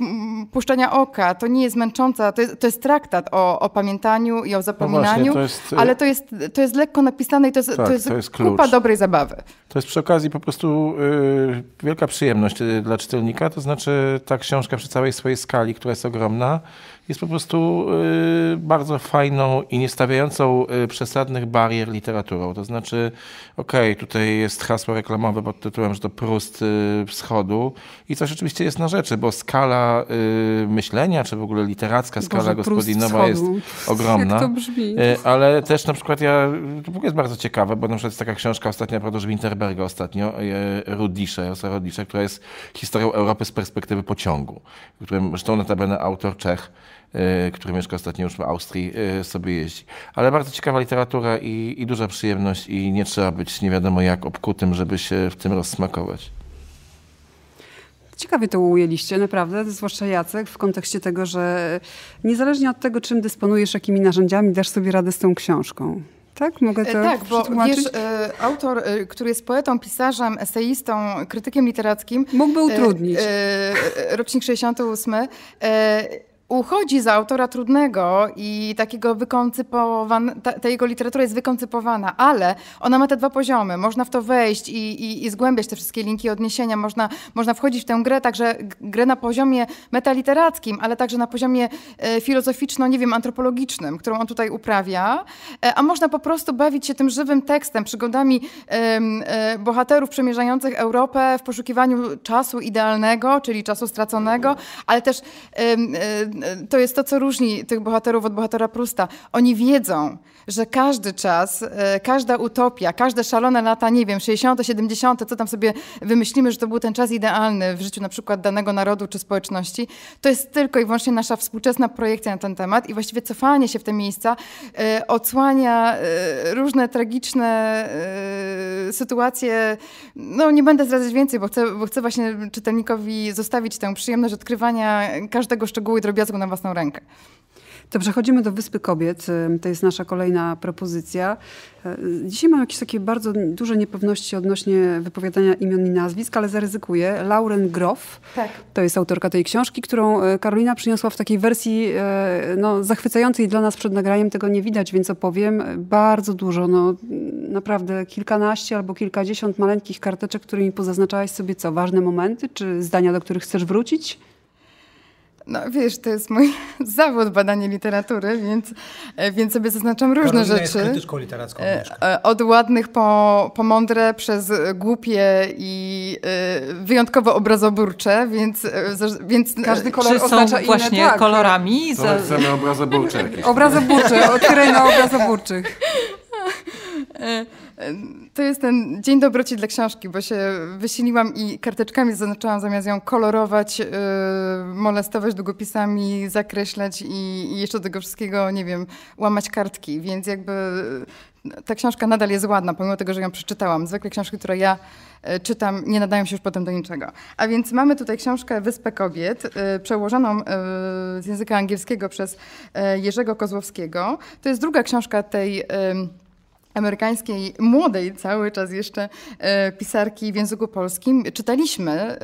Mm, puszczenia oka, to nie jest męcząca, to jest, to jest traktat o, o pamiętaniu i o no zapominaniu, no właśnie, to jest, y, ale to jest, to jest lekko napisane i to jest, tak, to jest, to jest kupa dobrej zabawy. To jest przy okazji po prostu y, wielka przyjemność y, dla czytelnika, to znaczy ta książka przy całej swojej skali, która jest ogromna, jest po prostu y, bardzo fajną i nie stawiającą y, przesadnych barier literaturą. To znaczy, okej, okay, tutaj jest hasło reklamowe pod tytułem, że to Prust y, Wschodu i coś oczywiście jest na rzeczy, bo skala myślenia, czy w ogóle literacka Boże, skala gospodinowa jest [laughs] ogromna. Jak to brzmi. Ale też na przykład ja, to w ogóle jest bardzo ciekawe, bo na przykład jest taka książka ostatnia, prawda, że Winterberga ostatnio, Rudisze, Josa Rudisze, która jest historią Europy z perspektywy pociągu, którym zresztą notabene autor Czech Y, który mieszka ostatnio już w Austrii, y, sobie jeździ. Ale bardzo ciekawa literatura i, i duża przyjemność i nie trzeba być nie wiadomo jak obkutym, żeby się w tym rozsmakować. Ciekawie to ujęliście, naprawdę, zwłaszcza Jacek, w kontekście tego, że niezależnie od tego, czym dysponujesz, jakimi narzędziami, dasz sobie radę z tą książką. Tak? Mogę e, to Tak, bo wiesz, e, autor, e, który jest poetą, pisarzem, eseistą, krytykiem literackim... Mógłby utrudnić. Rocznik 68 uchodzi za autora trudnego i takiego wykoncypowana, ta, ta, jego literatura jest wykoncypowana, ale ona ma te dwa poziomy. Można w to wejść i, i, i zgłębiać te wszystkie linki odniesienia, można, można wchodzić w tę grę, także grę na poziomie metaliterackim, ale także na poziomie e, filozoficzno, nie wiem, antropologicznym, którą on tutaj uprawia, e, a można po prostu bawić się tym żywym tekstem, przygodami e, bohaterów przemierzających Europę w poszukiwaniu czasu idealnego, czyli czasu straconego, ale też e, to jest to, co różni tych bohaterów od bohatera Prusta. Oni wiedzą, że każdy czas, e, każda utopia, każde szalone lata, nie wiem, 60., 70., co tam sobie wymyślimy, że to był ten czas idealny w życiu na przykład danego narodu czy społeczności, to jest tylko i wyłącznie nasza współczesna projekcja na ten temat i właściwie cofanie się w te miejsca e, odsłania e, różne tragiczne sytuacje. No nie będę zdradzać więcej, bo chcę, bo chcę właśnie czytelnikowi zostawić tę przyjemność odkrywania każdego szczegółu i drobiazgu na własną rękę. To przechodzimy do Wyspy Kobiet. To jest nasza kolejna propozycja. E, dzisiaj mam jakieś takie bardzo duże niepewności odnośnie wypowiadania imion i nazwisk, ale zaryzykuję. Lauren Groff tak. to jest autorka tej książki, którą e, Karolina przyniosła w takiej wersji e, no, zachwycającej dla nas przed nagraniem. Tego nie widać, więc opowiem. Bardzo dużo, no, naprawdę kilkanaście albo kilkadziesiąt maleńkich karteczek, którymi pozaznaczałaś sobie co, ważne momenty czy zdania, do których chcesz wrócić? No wiesz, to jest mój [laughs] zawód badanie literatury, więc, e, więc sobie zaznaczam różne Karolina rzeczy. Jest krytyczką literacką. Mieszka. E, e, od ładnych po, po mądre przez głupie i wyjątkowo obrazoburcze, więc, więc każdy kolor Czy oznacza są właśnie inne, tak. kolorami. Za... Chcemy obrazoburcze jakieś. [laughs] Obrazoburcze, o na obrazoburczych. [laughs] To jest ten dzień dobroci dla książki, bo się wysiliłam i karteczkami zaznaczałam zamiast ją kolorować, yy, molestować długopisami, zakreślać i, i jeszcze do tego wszystkiego, nie wiem, łamać kartki, więc jakby y, ta książka nadal jest ładna, pomimo tego, że ją przeczytałam. Zwykle książki, które ja y, czytam, nie nadają się już potem do niczego. A więc mamy tutaj książkę Wyspę Kobiet, y, przełożoną z języka angielskiego przez Jerzego Kozłowskiego. To jest druga książka tej amerykańskiej młodej cały czas jeszcze e, pisarki w języku polskim. Czytaliśmy e,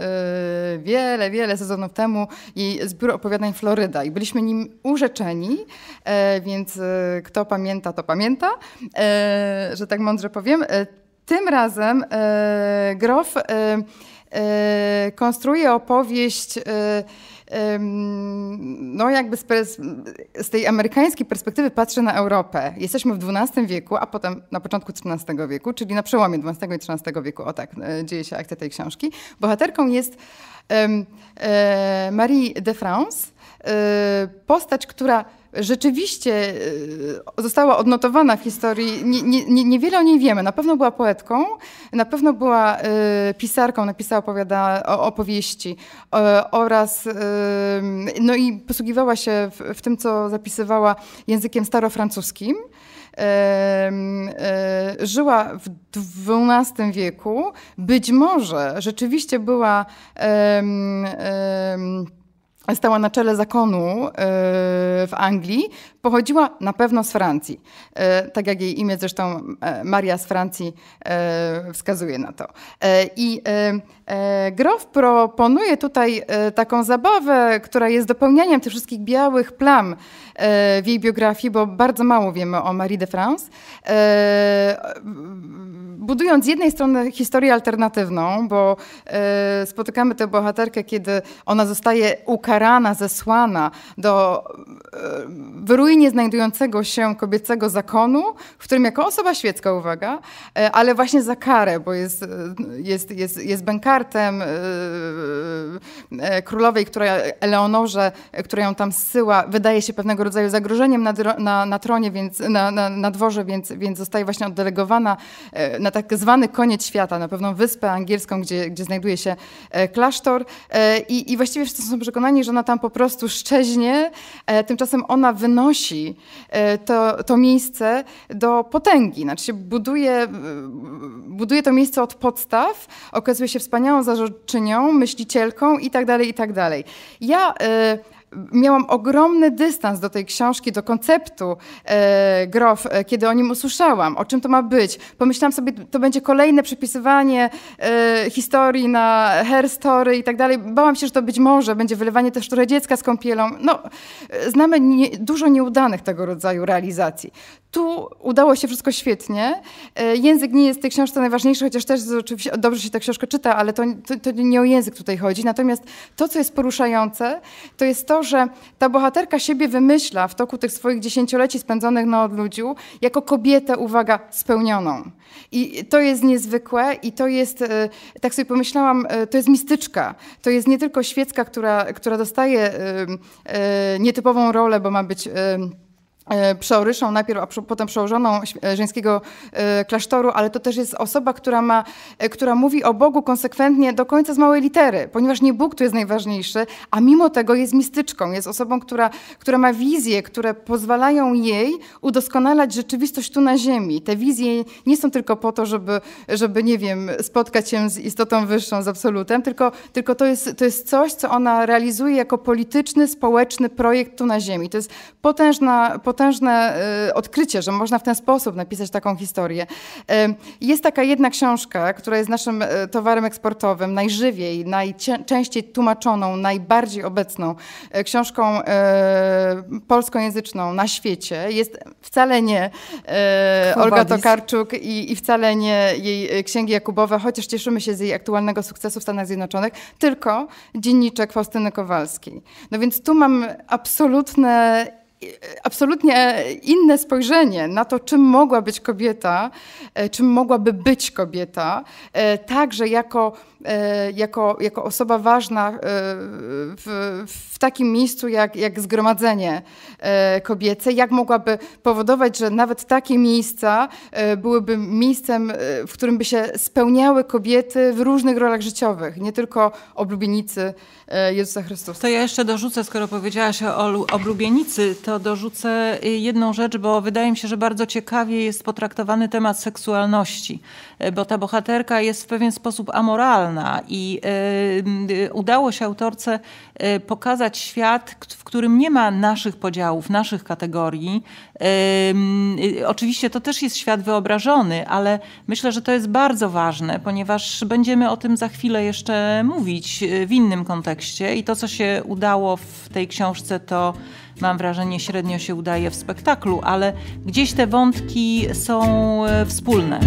wiele, wiele sezonów temu jej zbiór opowiadań Floryda i byliśmy nim urzeczeni, e, więc kto pamięta, to pamięta, że tak mądrze powiem. Tym razem Grof konstruuje opowieść no jakby z, z, tej amerykańskiej perspektywy patrzę na Europę. Jesteśmy w XII wieku, a potem na początku XIII wieku, czyli na przełomie XII i XIII wieku, o tak, e, dzieje się akcja tej książki. Bohaterką jest e, Marie de France, e, postać, która rzeczywiście e, została odnotowana w historii. Nie, nie, niewiele o niej wiemy. Na pewno była poetką, na pewno była e, pisarką, napisała opowiada, opowieści e, oraz no i posługiwała się w, w tym, co zapisywała językiem starofrancuskim. żyła w XII wieku, być może rzeczywiście była stała na czele zakonu e, w Anglii, Pochodziła na pewno z Francji, e, tak jak jej imię zresztą e, Maria z Francji e, wskazuje na to. I Grof proponuje tutaj taką zabawę, która jest dopełnianiem tych wszystkich białych plam w jej biografii, bo bardzo mało wiemy o Marie de France. Budując z jednej strony historię alternatywną, bo spotykamy tę bohaterkę, kiedy ona zostaje ukarana, zesłana do wyrównania ruinie znajdującego się kobiecego zakonu, w którym jako osoba świecka, uwaga, e, ale właśnie za karę, bo jest, e, jest, jest, jest bankartem e, królowej, która Eleonorze, która ją tam zsyła, wydaje się pewnego rodzaju zagrożeniem na, na, na tronie, więc, na, na, na dworze, więc, więc zostaje właśnie oddelegowana na tak zwany koniec świata, na pewną wyspę angielską, gdzie, gdzie znajduje się klasztor i, i właściwie wszyscy są przekonani, że ona tam po prostu szczeźnie, tymczasem ona wynosi E, to, to miejsce do potęgi. Znaczy się buduje, e, buduje to miejsce od podstaw, okazuje się wspaniałą zarządczynią, myślicielką itd. Tak itd. Tak ja e, miałam ogromny dystans do tej książki, do konceptu e, Grof, e, kiedy o nim usłyszałam, o czym to ma być. Pomyślałam sobie, to będzie kolejne przepisywanie e, historii na hair story i tak dalej. Bałam się, że to być może będzie wylewanie też które dziecka z kąpielą. No, e, znamy nie, dużo nieudanych tego rodzaju realizacji. Tu udało się wszystko świetnie. E, język nie jest w tej książce najważniejszy, chociaż też oczywiście dobrze się ta książka czyta, ale to, to, to nie o język tutaj chodzi. Natomiast to, co jest poruszające, to jest to, że ta bohaterka siebie wymyśla w toku tych swoich dziesięcioleci spędzonych na odludziu jako kobietę, uwaga, spełnioną. I to jest niezwykłe i to jest, e, tak sobie pomyślałam, e, to jest mistyczka. To jest nie tylko świecka, która, która dostaje e, nietypową rolę, bo ma być E, przeoryszą najpierw, a potem przełożoną e, żeńskiego e, klasztoru, ale to też jest osoba, która, ma, która mówi o Bogu konsekwentnie do końca z małej litery, ponieważ nie Bóg tu jest najważniejszy, a mimo tego jest mistyczką, jest osobą, która, która ma wizje, które pozwalają jej udoskonalać rzeczywistość tu na ziemi. Te wizje nie są tylko po to, żeby, żeby nie wiem, spotkać się z istotą wyższą, z absolutem, tylko, tylko to, jest, to jest coś, co ona realizuje jako polityczny, społeczny projekt tu na ziemi. To jest potężna, potężna potężne y, odkrycie, że można w ten sposób napisać taką historię. Jest taka jedna książka, która jest naszym y, towarem eksportowym, najżywiej, najczęściej tłumaczoną, najbardziej obecną y, książką polskojęzyczną na świecie. Jest wcale nie Olga Tokarczuk i, i wcale nie jej księgi Jakubowe, chociaż cieszymy się z jej aktualnego sukcesu w Stanach Zjednoczonych, tylko dzienniczek Faustyny Kowalskiej. No więc tu mam absolutne absolutnie inne spojrzenie na to, czym mogła być kobieta, e, czym mogłaby być kobieta, e, także jako, e, jako, jako osoba ważna w, w takim miejscu jak, jak zgromadzenie kobiece, jak mogłaby powodować, że nawet takie miejsca byłyby miejscem, w którym by się spełniały kobiety w różnych rolach życiowych, nie tylko oblubienicy E, Jezusa Chrystusa. To ja jeszcze dorzucę, skoro powiedziałaś o oblubienicy, to dorzucę y, jedną rzecz, bo wydaje mi się, że bardzo ciekawie jest potraktowany temat seksualności, e, bo ta bohaterka jest w pewien sposób amoralna i e, y, udało się autorce pokazać świat, w którym nie ma naszych podziałów, naszych kategorii. Y, oczywiście to też jest świat wyobrażony, ale myślę, że to jest bardzo ważne, ponieważ będziemy o tym za chwilę jeszcze mówić w innym kontekście kontekście i to, co się udało w tej książce, to mam wrażenie średnio się udaje w spektaklu, ale gdzieś te wątki są e, wspólne.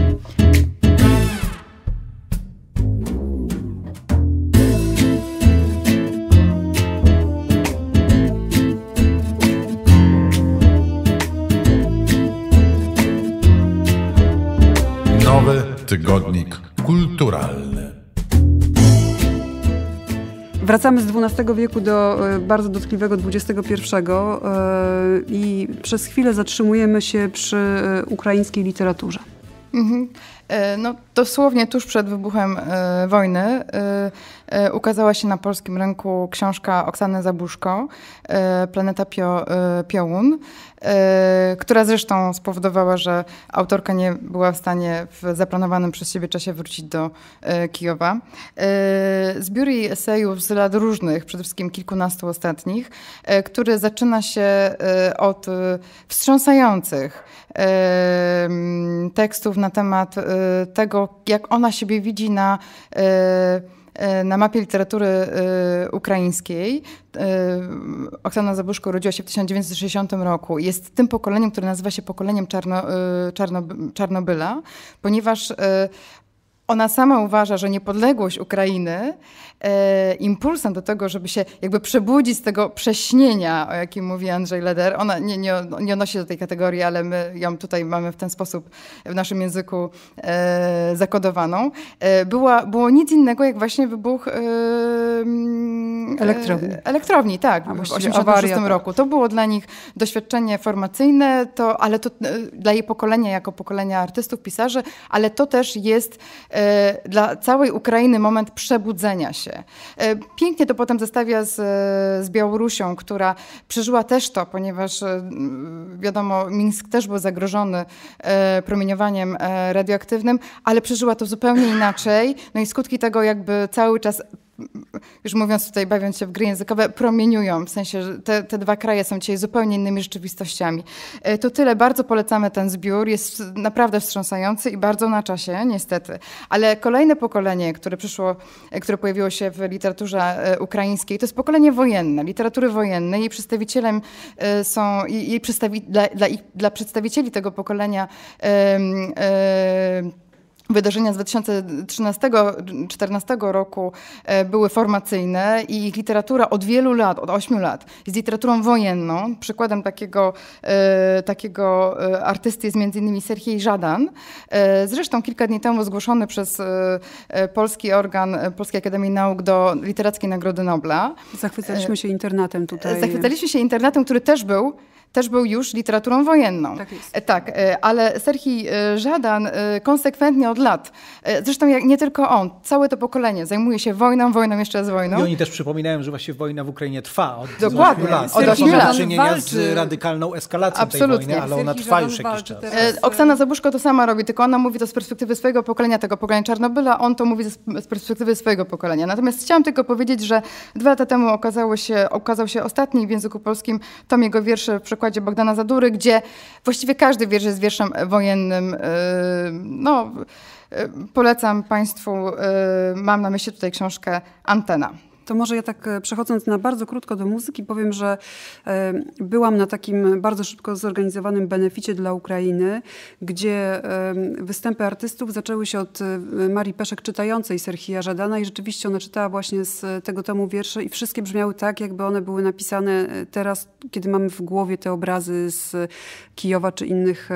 Nowy tygodnik kulturalny. Wracamy z XII wieku do e, bardzo dotkliwego XXI e, i przez chwilę zatrzymujemy się przy e, ukraińskiej literaturze. Mhm. E, no, dosłownie tuż przed wybuchem e, wojny e, ukazała się na polskim rynku książka Oksany Zabuszko, Planeta Pio, Piołun, która zresztą spowodowała, że autorka nie była w stanie w zaplanowanym przez siebie czasie wrócić do Kijowa. Zbiór jej esejów z lat różnych, przede wszystkim kilkunastu ostatnich, który zaczyna się od wstrząsających, tekstów na temat e, tego, jak ona siebie widzi na e, e, na mapie literatury ukraińskiej. Oksana Zabuszko urodziła się w 1960 roku. Jest tym pokoleniem, które nazywa się pokoleniem Czarno, Czarno, Czarnobyla, ponieważ ona sama uważa, że niepodległość Ukrainy e, impulsem do tego, żeby się jakby przebudzić z tego prześnienia, o jakim mówi Andrzej Leder. Ona nie, nie, nie odnosi do tej kategorii, ale my ją tutaj mamy w ten sposób w naszym języku e, zakodowaną. E, była, było nic innego jak właśnie wybuch e, mm, e, elektrowni. elektrowni, tak, A, w 1986 roku. To było dla nich doświadczenie formacyjne, to, ale to e, dla jej pokolenia, jako pokolenia artystów, pisarzy, ale to też jest dla całej Ukrainy moment przebudzenia się świecie. E, pięknie to potem zestawia z, z Białorusią, która przeżyła też to, ponieważ e, wiadomo, Mińsk też był zagrożony e, promieniowaniem radioaktywnym, ale przeżyła to zupełnie inaczej. No i skutki tego jakby cały czas już mówiąc tutaj, bawiąc się w gry językowe, promieniują. W sensie, że te, te dwa kraje są dzisiaj zupełnie innymi rzeczywistościami. E, to tyle. Bardzo polecamy ten zbiór. Jest naprawdę wstrząsający i bardzo na czasie, niestety. Ale kolejne pokolenie, które przyszło, e, które pojawiło się w literaturze e, ukraińskiej, to jest pokolenie wojenne, literatury wojennej. Jej przedstawicielem są, jej przedstawi, dla, dla, dla przedstawicieli tego pokolenia Wydarzenia z 2013-2014 roku e, były formacyjne i ich literatura od wielu lat, od 8 lat, jest literaturą wojenną. Przykładem takiego, e, takiego e, artysty jest m.in. Serhiej Żadan. Zresztą kilka dni temu zgłoszony przez polski organ Polskiej Akademii Nauk do Literackiej Nagrody Nobla. Zachwycaliśmy się internatem tutaj. Zachwycaliśmy się internatem, który też był też był już literaturą wojenną. Tak, jest. E, tak e, ale Serhii e, Żadan konsekwentnie od lat, zresztą nie tylko on, całe to pokolenie zajmuje się wojną, wojną jeszcze z wojną. I oni też przypominają, że właśnie wojna w Ukrainie trwa od Dokładnie, 8 lat. Od 8 lat. do czynienia z radykalną eskalacją Absolutnie. tej wojny, ale ona trwa już jakiś czas. Oksana Zabuszko to sama robi, tylko ona mówi to z perspektywy swojego pokolenia, tego pokolenia Czarnobyla, on to mówi z perspektywy swojego pokolenia. Natomiast chciałam tylko powiedzieć, że dwa lata temu okazało się, okazał się ostatni w języku polskim tom jego wierszy w przykładzie Bogdana Zadury, gdzie właściwie każdy wiersz jest wierszem wojennym. Y, no, y, polecam Państwu, y, mam na myśli tutaj książkę Antena. To może ja tak e, przechodząc na bardzo krótko do muzyki, powiem, że e, byłam na takim bardzo szybko zorganizowanym beneficie dla Ukrainy, gdzie występy artystów zaczęły się od e, Marii Peszek czytającej Serhija Żadana i rzeczywiście ona czytała właśnie z tego tomu wiersze i wszystkie brzmiały tak, jakby one były napisane teraz, kiedy mamy w głowie te obrazy z Kijowa czy innych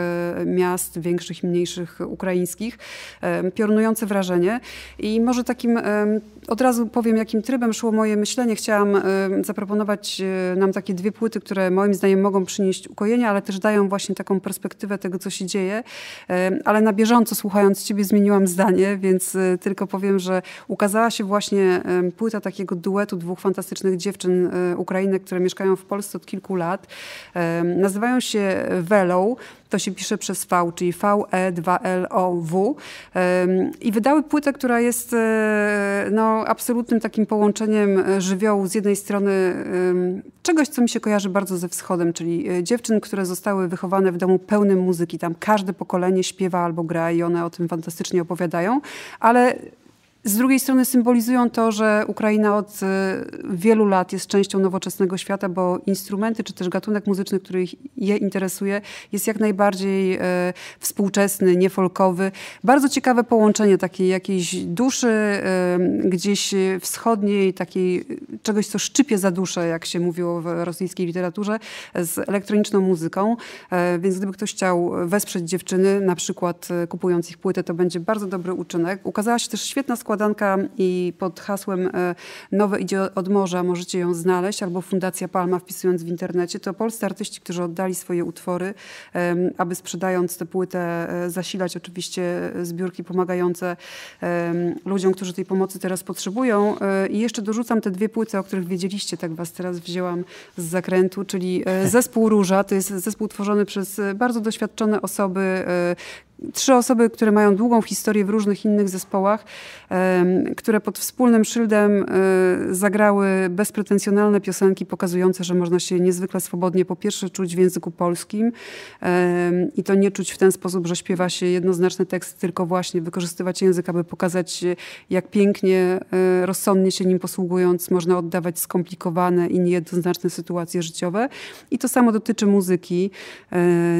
miast, większych i mniejszych ukraińskich. Piorunujące wrażenie i może takim od razu powiem, jakim trybem szło moje myślenie. Chciałam y, zaproponować y, nam takie dwie płyty, które moim zdaniem mogą przynieść ukojenie, ale też dają właśnie taką perspektywę tego, co się dzieje. Y, ale na bieżąco słuchając ciebie zmieniłam zdanie, więc tylko powiem, że ukazała się właśnie płyta takiego duetu dwóch fantastycznych dziewczyn Ukrainy, które mieszkają w Polsce od kilku lat. Nazywają się Welą. To się pisze przez V, czyli ve 2 w I wydały płytę, która jest e, no, absolutnym takim połączeniem e, żywiołu. Z jednej strony czegoś, co mi się kojarzy bardzo ze wschodem, czyli e, dziewczyn, które zostały wychowane w domu pełnym muzyki. Tam każde pokolenie śpiewa albo gra i one o tym fantastycznie opowiadają. Ale z drugiej strony symbolizują to, że Ukraina od y, wielu lat jest częścią nowoczesnego świata, bo instrumenty czy też gatunek muzyczny, który je interesuje, jest jak najbardziej y, współczesny, niefolkowy. Bardzo ciekawe połączenie takiej jakiejś duszy y, gdzieś wschodniej, takiej czegoś, co szczypie za duszę, jak się mówiło w rosyjskiej literaturze, z elektroniczną muzyką. E, więc gdyby ktoś chciał wesprzeć dziewczyny, na przykład kupując ich płytę, to będzie bardzo dobry uczynek. Ukazała się też świetna składka Składanka i pod hasłem e, Nowe idzie od morza możecie ją znaleźć, albo Fundacja Palma wpisując w internecie. To polscy artyści, którzy oddali swoje utwory, aby sprzedając tę płytę e, zasilać oczywiście e, zbiórki pomagające ludziom, którzy tej pomocy teraz potrzebują. I jeszcze dorzucam te dwie płyty, o których wiedzieliście, tak was teraz wzięłam z zakrętu, czyli [laughs] Zespół Róża. To jest zespół tworzony przez bardzo doświadczone osoby, Trzy osoby, które mają długą historię w różnych innych zespołach, które pod wspólnym szyldem e, zagrały bezpretensjonalne piosenki pokazujące, że można się niezwykle swobodnie po pierwsze czuć w języku polskim i to nie czuć w ten sposób, że śpiewa się jednoznaczny tekst, tylko właśnie wykorzystywać język, aby pokazać e, jak pięknie, e, rozsądnie się nim posługując można oddawać skomplikowane i niejednoznaczne sytuacje życiowe. I to samo dotyczy muzyki.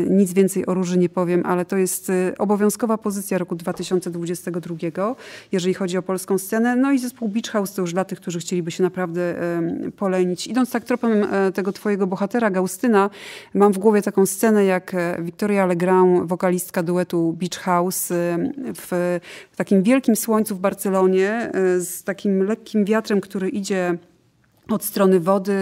Nic więcej o Róży nie powiem, ale to jest obowiązkowa pozycja roku 2022, jeżeli chodzi o polską scenę. No i zespół Beach House to już dla tych, którzy chcieliby się naprawdę polenić. Idąc tak tropem e, tego twojego bohatera, Gaustyna, mam w głowie taką scenę, jak e, Victoria Legrand, wokalistka duetu Beach House w takim wielkim słońcu w Barcelonie e, z takim lekkim wiatrem, który idzie od strony wody,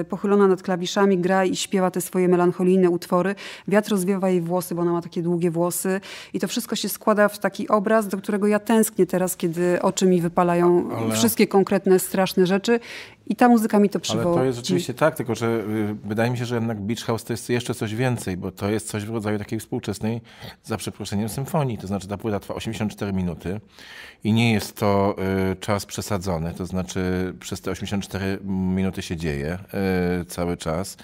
y, pochylona nad klawiszami, gra i śpiewa te swoje melancholijne utwory. Wiatr rozwiewa jej włosy, bo ona ma takie długie włosy. I to wszystko się składa w taki obraz, do którego ja tęsknię teraz, kiedy oczy mi wypalają Ale... wszystkie konkretne, straszne rzeczy. I ta muzyka mi to przywołuje. Ale to jest rzeczywiście tak, tylko że y, wydaje mi się, że jednak Beach House to jest jeszcze coś więcej, bo to jest coś w rodzaju takiej współczesnej, za przeproszeniem, symfonii. To znaczy ta płyta trwa 84 minuty i nie jest to y, czas przesadzony, to znaczy przez te 84 minuty się dzieje y, cały czas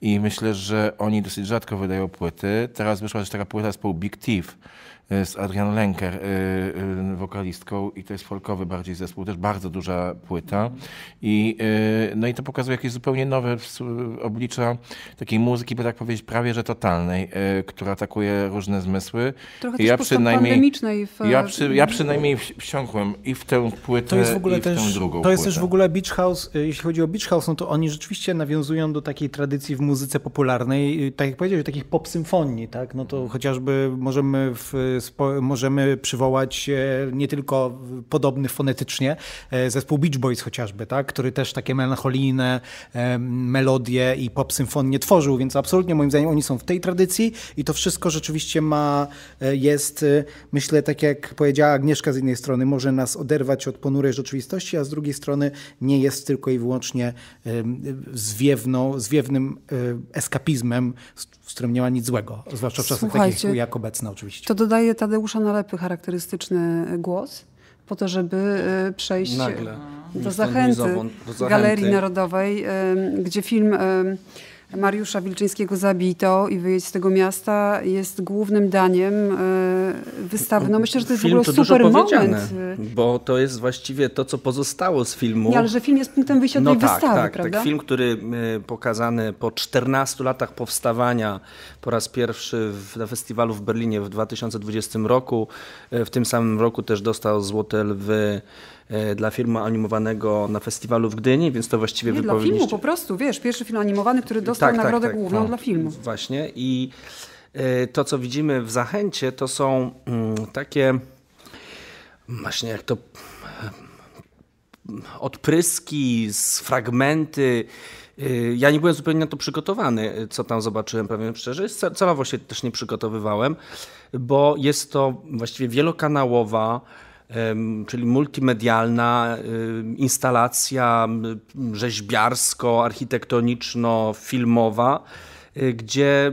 i myślę, że oni dosyć rzadko wydają płyty. Teraz wyszła też taka płyta z Big Thief, E, z Adrian Lenker, e, e, wokalistką i to jest folkowy bardziej zespół, też bardzo duża płyta. I, no i to pokazuje jakieś zupełnie nowe oblicza takiej muzyki, by tak powiedzieć, prawie że totalnej, która atakuje różne zmysły. Trochę I ja przynajmniej, w... ja, przy, ja przynajmniej wsiąkłem i w tę płytę, to jest w ogóle i w też, tę drugą To jest płytę. też w ogóle Beach House, jeśli chodzi o Beach House, no to oni rzeczywiście nawiązują do takiej tradycji w muzyce popularnej, tak jak powiedziałeś, takich pop symfonii, tak? No to chociażby możemy w możemy przywołać e, nie tylko podobny fonetycznie e, zespół Beach Boys chociażby, tak? który też takie melancholijne e, melodie i pop symfonię tworzył, więc absolutnie moim zdaniem oni są w tej tradycji i to wszystko rzeczywiście ma, jest myślę tak jak powiedziała Agnieszka z jednej strony, może nas oderwać od ponurej rzeczywistości, a z drugiej strony nie jest tylko i wyłącznie zwiewną, zwiewnym eskapizmem, z którym nie ma nic złego, zwłaszcza w czasach takich jak obecne oczywiście. To dodaje Tadeusza Nalepy charakterystyczny głos, po to, żeby e, przejść Nagle. do zachęty, zachęty Galerii Narodowej, gdzie film Mariusza Wilczyńskiego zabito i wyjeść z tego miasta jest głównym daniem e, wystawy. No myślę, że to jest film w ogóle super moment. Bo to jest właściwie to, co pozostało z filmu. Nie, ale że film jest punktem wyjścia no tej tak, wystawy, tak, tak. prawda? Tak, film, który e, pokazany po 14 latach powstawania po raz pierwszy na festiwalu w Berlinie w 2020 roku. E, w tym samym roku też dostał Złote Lwy E, dla filmu animowanego na festiwalu w Gdyni, więc to właściwie Nie, wypowiedź... dla filmu po prostu, wiesz, pierwszy film animowany, który dostał tak, tak nagrodę tak, tak, główną no, dla filmu. Właśnie i e, to, co widzimy w Zachęcie, to są mm, takie mm, właśnie jak to mm, odpryski, fragmenty. Y, ja nie byłem zupełnie na to przygotowany, y, co tam zobaczyłem, powiem szczerze. Celowo się też nie przygotowywałem, bo jest to właściwie wielokanałowa, czyli multimedialna instalacja rzeźbiarsko-architektoniczno-filmowa, e, gdzie e,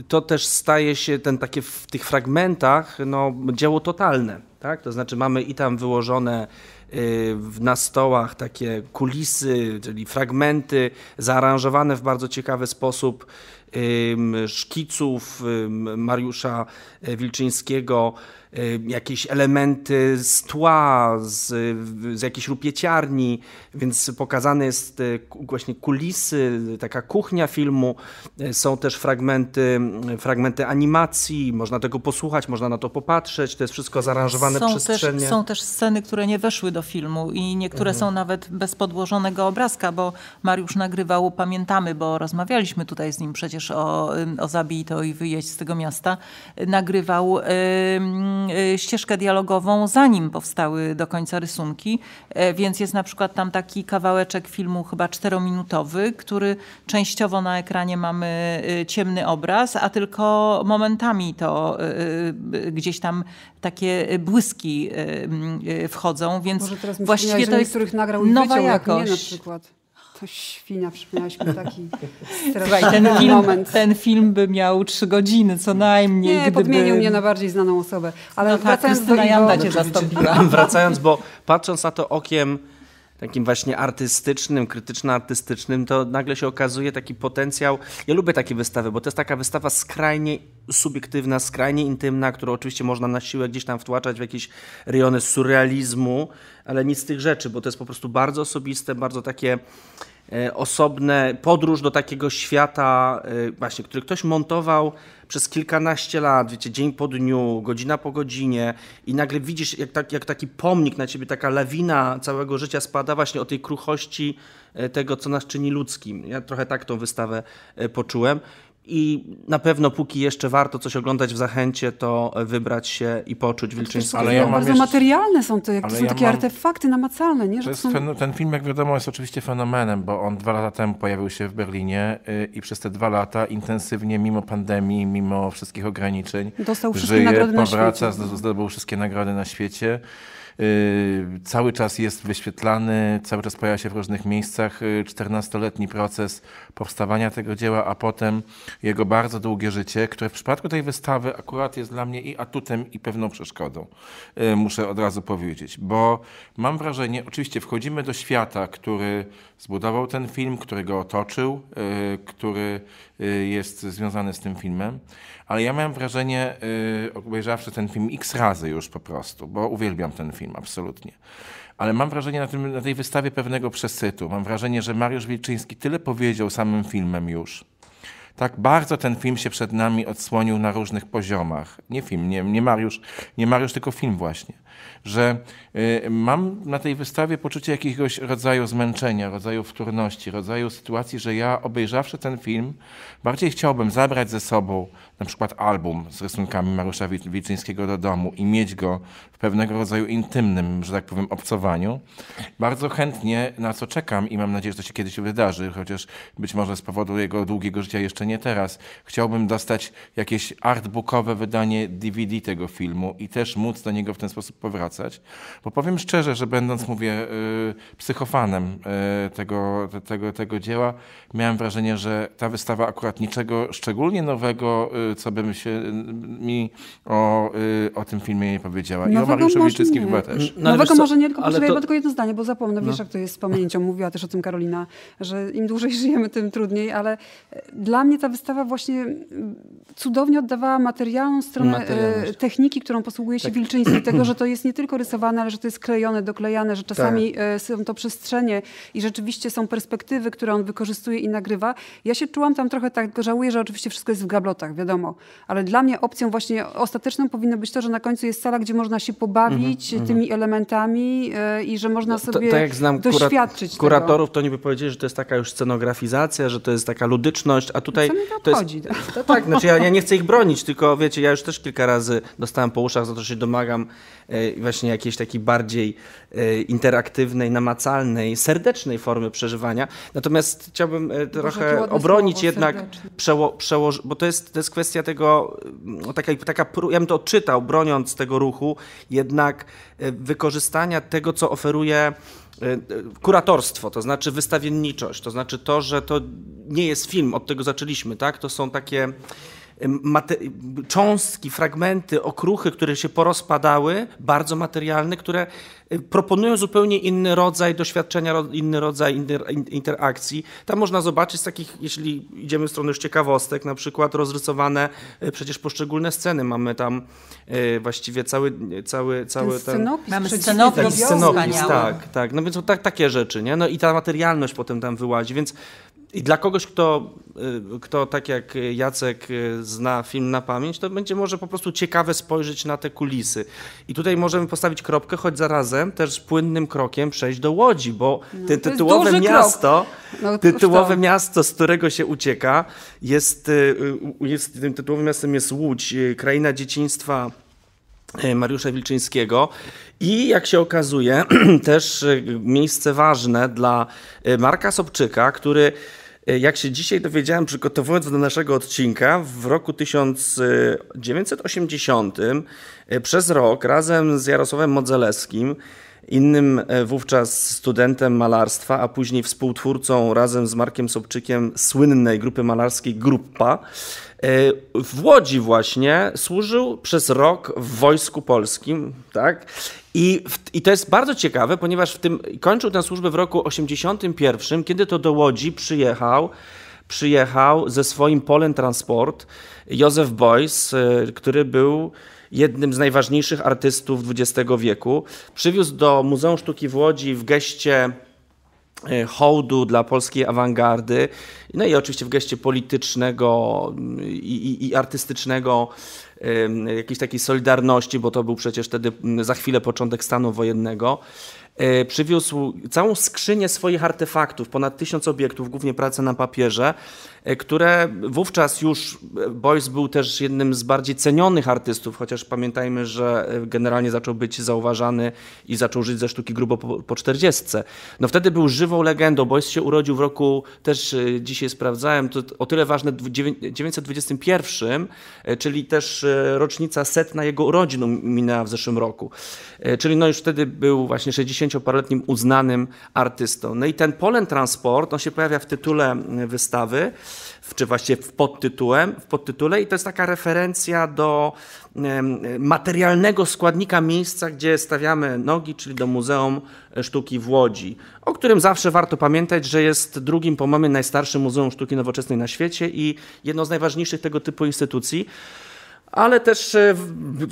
e, to też staje się ten takie w tych fragmentach no, dzieło totalne. Tak? To znaczy mamy i tam wyłożone na stołach takie kulisy, czyli fragmenty zaaranżowane w bardzo ciekawy sposób szkiców Mariusza Wilczyńskiego, Y, jakieś elementy z tła, z, z jakiejś rupieciarni, więc pokazane jest y, właśnie kulisy, taka kuchnia filmu. Y, są też fragmenty, fragmenty animacji, można tego posłuchać, można na to popatrzeć, to jest wszystko zaaranżowane są przestrzennie. Też, są też sceny, które nie weszły do filmu i niektóre mhm. są nawet bez podłożonego obrazka, bo Mariusz nagrywał, pamiętamy, bo rozmawialiśmy tutaj z nim przecież o, o Zabij to i wyjeść z tego miasta, nagrywał... Yy, Y, ścieżkę dialogową, zanim powstały do końca rysunki, e, więc jest na przykład tam taki kawałeczek filmu chyba czterominutowy, który częściowo na ekranie mamy y, ciemny obraz, a tylko momentami to y, gdzieś tam takie błyski wchodzą, więc Może teraz właściwie to jest nowa jakość. Nie, na przykład to świnia, przypomniałaś mi taki straszny ten film, moment. Ten film by miał trzy godziny co najmniej. Nie, gdyby... podmienił mnie na bardziej znaną osobę. Ale no tak, wracając tak, do no, cię zastąpiła. [laughs] Wracając, bo patrząc na to okiem takim właśnie artystycznym, krytyczno-artystycznym, to nagle się okazuje taki potencjał. Ja lubię takie wystawy, bo to jest taka wystawa skrajnie subiektywna, skrajnie intymna, którą oczywiście można na siłę gdzieś tam wtłaczać w jakieś rejony surrealizmu, ale nic z tych rzeczy, bo to jest po prostu bardzo osobiste, bardzo takie E, osobne podróż do takiego świata, e, właśnie, który ktoś montował przez kilkanaście lat, wiecie, dzień po dniu, godzina po godzinie i nagle widzisz, jak, tak, jak taki pomnik na ciebie, taka lawina całego życia spada właśnie o tej kruchości e, tego, co nas czyni ludzkim. Ja trochę tak tą wystawę poczułem. I na pewno póki jeszcze warto coś oglądać w zachęcie, to wybrać się i poczuć wilczyńskiego. Ale ja bardzo jeszcze... materialne są to, jak to są ja takie mam... artefakty namacalne. Nie? Że są... fen... Ten film, jak wiadomo, jest oczywiście fenomenem, bo on dwa lata temu pojawił się w Berlinie y, i przez te dwa lata intensywnie, mimo pandemii, mimo wszystkich ograniczeń, Dostał wszystkie żyje, nagrody powraca, na świecie. zdobył wszystkie nagrody na świecie. Y, cały czas jest wyświetlany, cały czas pojawia się w różnych miejscach 14-letni y, proces powstawania tego dzieła, a potem jego bardzo długie życie, które w przypadku tej wystawy akurat jest dla mnie i atutem, i pewną przeszkodą. Y, muszę od razu powiedzieć, bo mam wrażenie, oczywiście wchodzimy do świata, który zbudował ten film, który go otoczył, który jest związany z tym filmem ale ja miałem wrażenie, yy, obejrzawszy ten film x razy już po prostu, bo uwielbiam ten film absolutnie. Ale mam wrażenie na, tym, na tej wystawie pewnego przesytu. Mam wrażenie, że Mariusz Wilczyński tyle powiedział samym filmem już. Tak bardzo ten film się przed nami odsłonił na różnych poziomach. Nie film, nie, nie Mariusz, nie Mariusz, tylko film właśnie że y, mam na tej wystawie poczucie jakiegoś rodzaju zmęczenia, rodzaju wtórności, rodzaju sytuacji, że ja obejrzawszy ten film, bardziej chciałbym zabrać ze sobą na przykład album z rysunkami Mariusza Wilczyńskiego do domu i mieć go w pewnego rodzaju intymnym, że tak powiem, obcowaniu. Bardzo chętnie na co czekam i mam nadzieję, że to się kiedyś wydarzy, chociaż być może z powodu jego długiego życia jeszcze nie teraz. Chciałbym dostać jakieś artbookowe wydanie DVD tego filmu i też móc do niego w ten sposób powracać. Bo powiem szczerze, że będąc, mówię, y, psychofanem y, tego, tego, tego dzieła, miałem wrażenie, że ta wystawa akurat niczego szczególnie nowego, y, co bym się mi o, o tym filmie nie powiedziała. Nowego I o Mariuszu Wilczyckim chyba też. Mm, no, nowego może nie, tylko, to... tylko jedno zdanie, bo zapomnę, no. wiesz jak to jest z pamięcią, mówiła też o tym Karolina, że im dłużej [laughs] żyjemy, tym trudniej, ale e, dla mnie ta wystawa właśnie cudownie oddawała materialną stronę e, techniki, którą posługuje się tak. Wilczyński, tego, że to [clears throat] jest jest nie tylko rysowane, ale że to jest klejone, doklejane, że czasami tak. E, są to przestrzenie i rzeczywiście są perspektywy, które on wykorzystuje i nagrywa. Ja się czułam tam trochę tak, żałuję, że oczywiście wszystko jest w gablotach, wiadomo, ale dla mnie opcją właśnie ostateczną powinno być to, że na końcu jest sala, gdzie można się pobawić mm -hmm, tymi mm -hmm. elementami e, i że można no, sobie to, tak znam doświadczyć Kuratorów tego. to niby powiedzieli, że to jest taka już scenografizacja, że to jest taka ludyczność, a tutaj... No co to, to chodzi? Jest, to [laughs] no tak, znaczy ja, ja nie chcę ich bronić, tylko wiecie, ja już też kilka razy dostałem po uszach, za to że się domagam e, właśnie jakiejś takiej bardziej e, interaktywnej, namacalnej, serdecznej formy przeżywania. Natomiast chciałbym e, trochę obronić jednak, przeło, przełoż, bo to jest, to jest kwestia tego, mm, taka, taka, ja bym to odczytał, broniąc tego ruchu, jednak e, wykorzystania tego, co oferuje kuratorstwo, to znaczy wystawienniczość, to znaczy to, że to nie jest film, od tego zaczęliśmy, tak? To są takie cząstki, fragmenty, okruchy, które się porozpadały, bardzo materialne, które e, proponują zupełnie inny rodzaj doświadczenia, inny rodzaj inter, interakcji. Tam można zobaczyć z takich, jeśli idziemy w stronę już ciekawostek, na przykład rozrysowane e, przecież poszczególne sceny. Mamy tam e, właściwie cały, cały, cały ten... ten scenopis, scenopis tak, tak. No więc to tak, takie rzeczy, nie? No i ta materialność potem tam wyłazi, więc i dla kogoś, kto, y, kto tak jak Jacek y, zna film na pamięć, to będzie może po prostu ciekawe spojrzeć na te kulisy. I tutaj możemy postawić kropkę, choć zarazem też płynnym krokiem przejść do Łodzi, bo no, te tytułowe miasto, no, tytułowe miasto, z którego się ucieka, jest, y, jest tym tytułowym miastem jest Łódź, kraina dzieciństwa Mariusza Wilczyńskiego. I jak się okazuje, [clears throat] też miejsce ważne dla Marka Sobczyka, który E, jak się dzisiaj dowiedziałem, przygotowując do naszego odcinka, w roku 1980 e, przez rok razem z Jarosławem Modzeleskim innym e, wówczas studentem malarstwa, a później współtwórcą razem z Markiem Sobczykiem słynnej grupy malarskiej Grupa, w Łodzi właśnie służył przez rok w Wojsku Polskim, tak? I, w, I to jest bardzo ciekawe, ponieważ w tym kończył tę służbę w roku 81, kiedy to do Łodzi przyjechał przyjechał ze swoim polem transport Józef Beuys, y, który był jednym z najważniejszych artystów XX wieku. Przywiózł do Muzeum Sztuki w Łodzi w geście y, hołdu dla polskiej awangardy, no i oczywiście w geście politycznego y, i, i, i artystycznego jakiejś takiej solidarności, bo to był przecież wtedy za chwilę początek stanu wojennego. E, przywiózł całą skrzynię swoich artefaktów, ponad tysiąc obiektów, głównie prace na papierze. E, które wówczas już e, Boyce był też jednym z bardziej cenionych artystów, chociaż pamiętajmy, że e, generalnie zaczął być zauważany i zaczął żyć ze sztuki grubo po, 40. No wtedy był żywą legendą. Boyce się urodził w roku, też dzisiaj sprawdzałem, to o tyle ważne, 1921, czyli też rocznica setna jego urodzin um, minęła w zeszłym roku. Czyli no już wtedy był właśnie 60-paroletnim uznanym artystą. No i ten Polen Transport, on się pojawia w tytule mm, wystawy czy właściwie w, podtytułem, w podtytule i to jest taka referencja do materialnego składnika miejsca, gdzie stawiamy nogi, czyli do Muzeum Sztuki w Łodzi, o którym zawsze warto pamiętać, że jest drugim po mamy najstarszym Muzeum Sztuki Nowoczesnej na świecie i jedną z najważniejszych tego typu instytucji. Ale też e,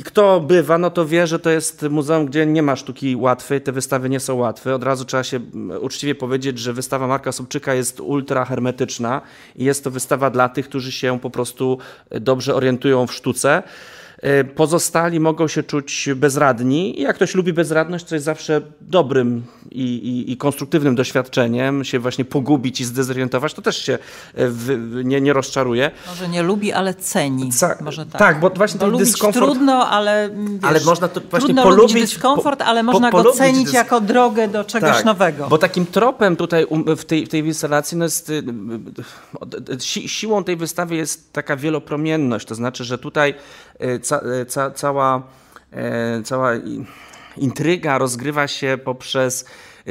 kto bywa, no to wie, że to jest muzeum, gdzie nie ma sztuki łatwej, te wystawy nie są łatwe. Od razu trzeba się uczciwie powiedzieć, że wystawa Marka Sobczyka jest ultra hermetyczna i jest to wystawa dla tych, którzy się po prostu e, dobrze orientują w sztuce. E, pozostali mogą się czuć bezradni i jak ktoś lubi bezradność, co jest zawsze dobrym i, i, i konstruktywnym doświadczeniem, się właśnie pogubić i zdezorientować, to też się e, w, nie, nie rozczaruje. Może nie lubi, ale ceni. Ca Może tak. tak, bo właśnie bo ten dyskomfort... trudno, ale, mm, wiesz, ale można to właśnie trudno polubić. dyskomfort, ale można po, go cenić jako drogę do czegoś tak. nowego. Bo takim tropem tutaj w tej, w tej instalacji no jest... Y, y, y, si siłą tej wystawy jest taka wielopromienność, to znaczy, że tutaj E, ca, e, ca, cała, e, cała intryga rozgrywa się poprzez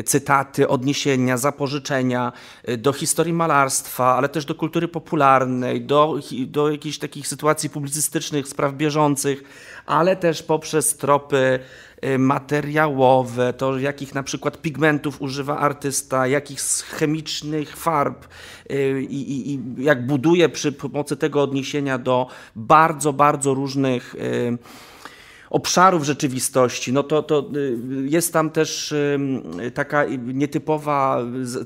cytaty, odniesienia, zapożyczenia e, do historii malarstwa, ale też do kultury popularnej, do, do jakichś takich sytuacji publicystycznych, spraw bieżących, ale też poprzez tropy e, materiałowe, to jakich na przykład pigmentów używa artysta, jakich chemicznych farb e, i, i, i, jak buduje przy pomocy tego odniesienia do bardzo, bardzo różnych obszarów rzeczywistości, no to, to y, jest tam też y, taka nietypowa,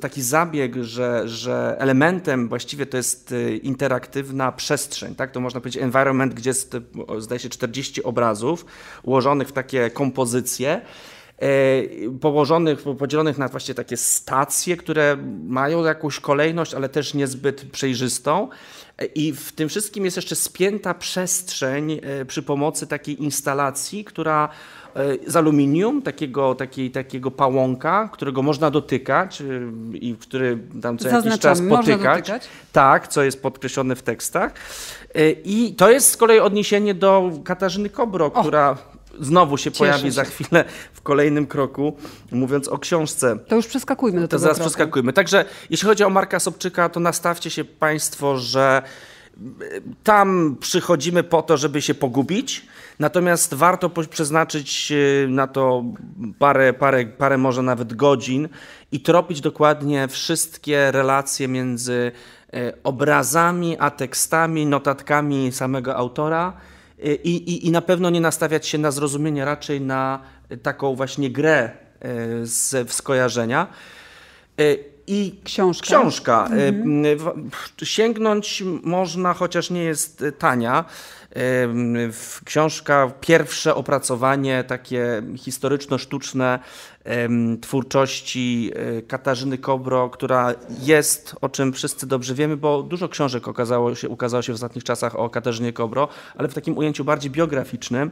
taki zabieg, że, że elementem właściwie to jest y, interaktywna przestrzeń, tak? To można powiedzieć environment, gdzie jest, zdaje się, 40 obrazów ułożonych w takie kompozycje położonych, podzielonych na właśnie takie stacje, które mają jakąś kolejność, ale też niezbyt przejrzystą. E, I w tym wszystkim jest jeszcze spięta przestrzeń e, przy pomocy takiej instalacji, która e, z aluminium, takiego, takiej, takiego pałąka, którego można dotykać i który tam co jakiś czas potykać. Tak, co jest podkreślone w tekstach. I to jest z kolei odniesienie do Katarzyny Kobro, o. która znowu się Cieszę pojawi się. za chwilę w kolejnym kroku, mówiąc o książce. To już przeskakujmy do tego. To zaraz kroku. przeskakujmy. Także jeśli chodzi o Marka Sobczyka, to nastawcie się Państwo, że y, tam przychodzimy po to, żeby się pogubić, natomiast warto przeznaczyć y, na to parę, parę, parę może nawet godzin i tropić dokładnie wszystkie relacje między y, obrazami, a tekstami, notatkami samego autora Y, i, i, i na pewno nie nastawiać się na zrozumienie, raczej na taką właśnie grę y, z, w skojarzenia. Y, I książka. książka. Mhm. Sięgnąć można, chociaż nie jest tania. Książka, pierwsze opracowanie takie historyczno-sztuczne twórczości e, Katarzyny Kobro, która jest, o czym wszyscy dobrze wiemy, bo dużo książek okazało się, ukazało się w ostatnich czasach o Katarzynie Kobro, ale w takim ujęciu bardziej biograficznym.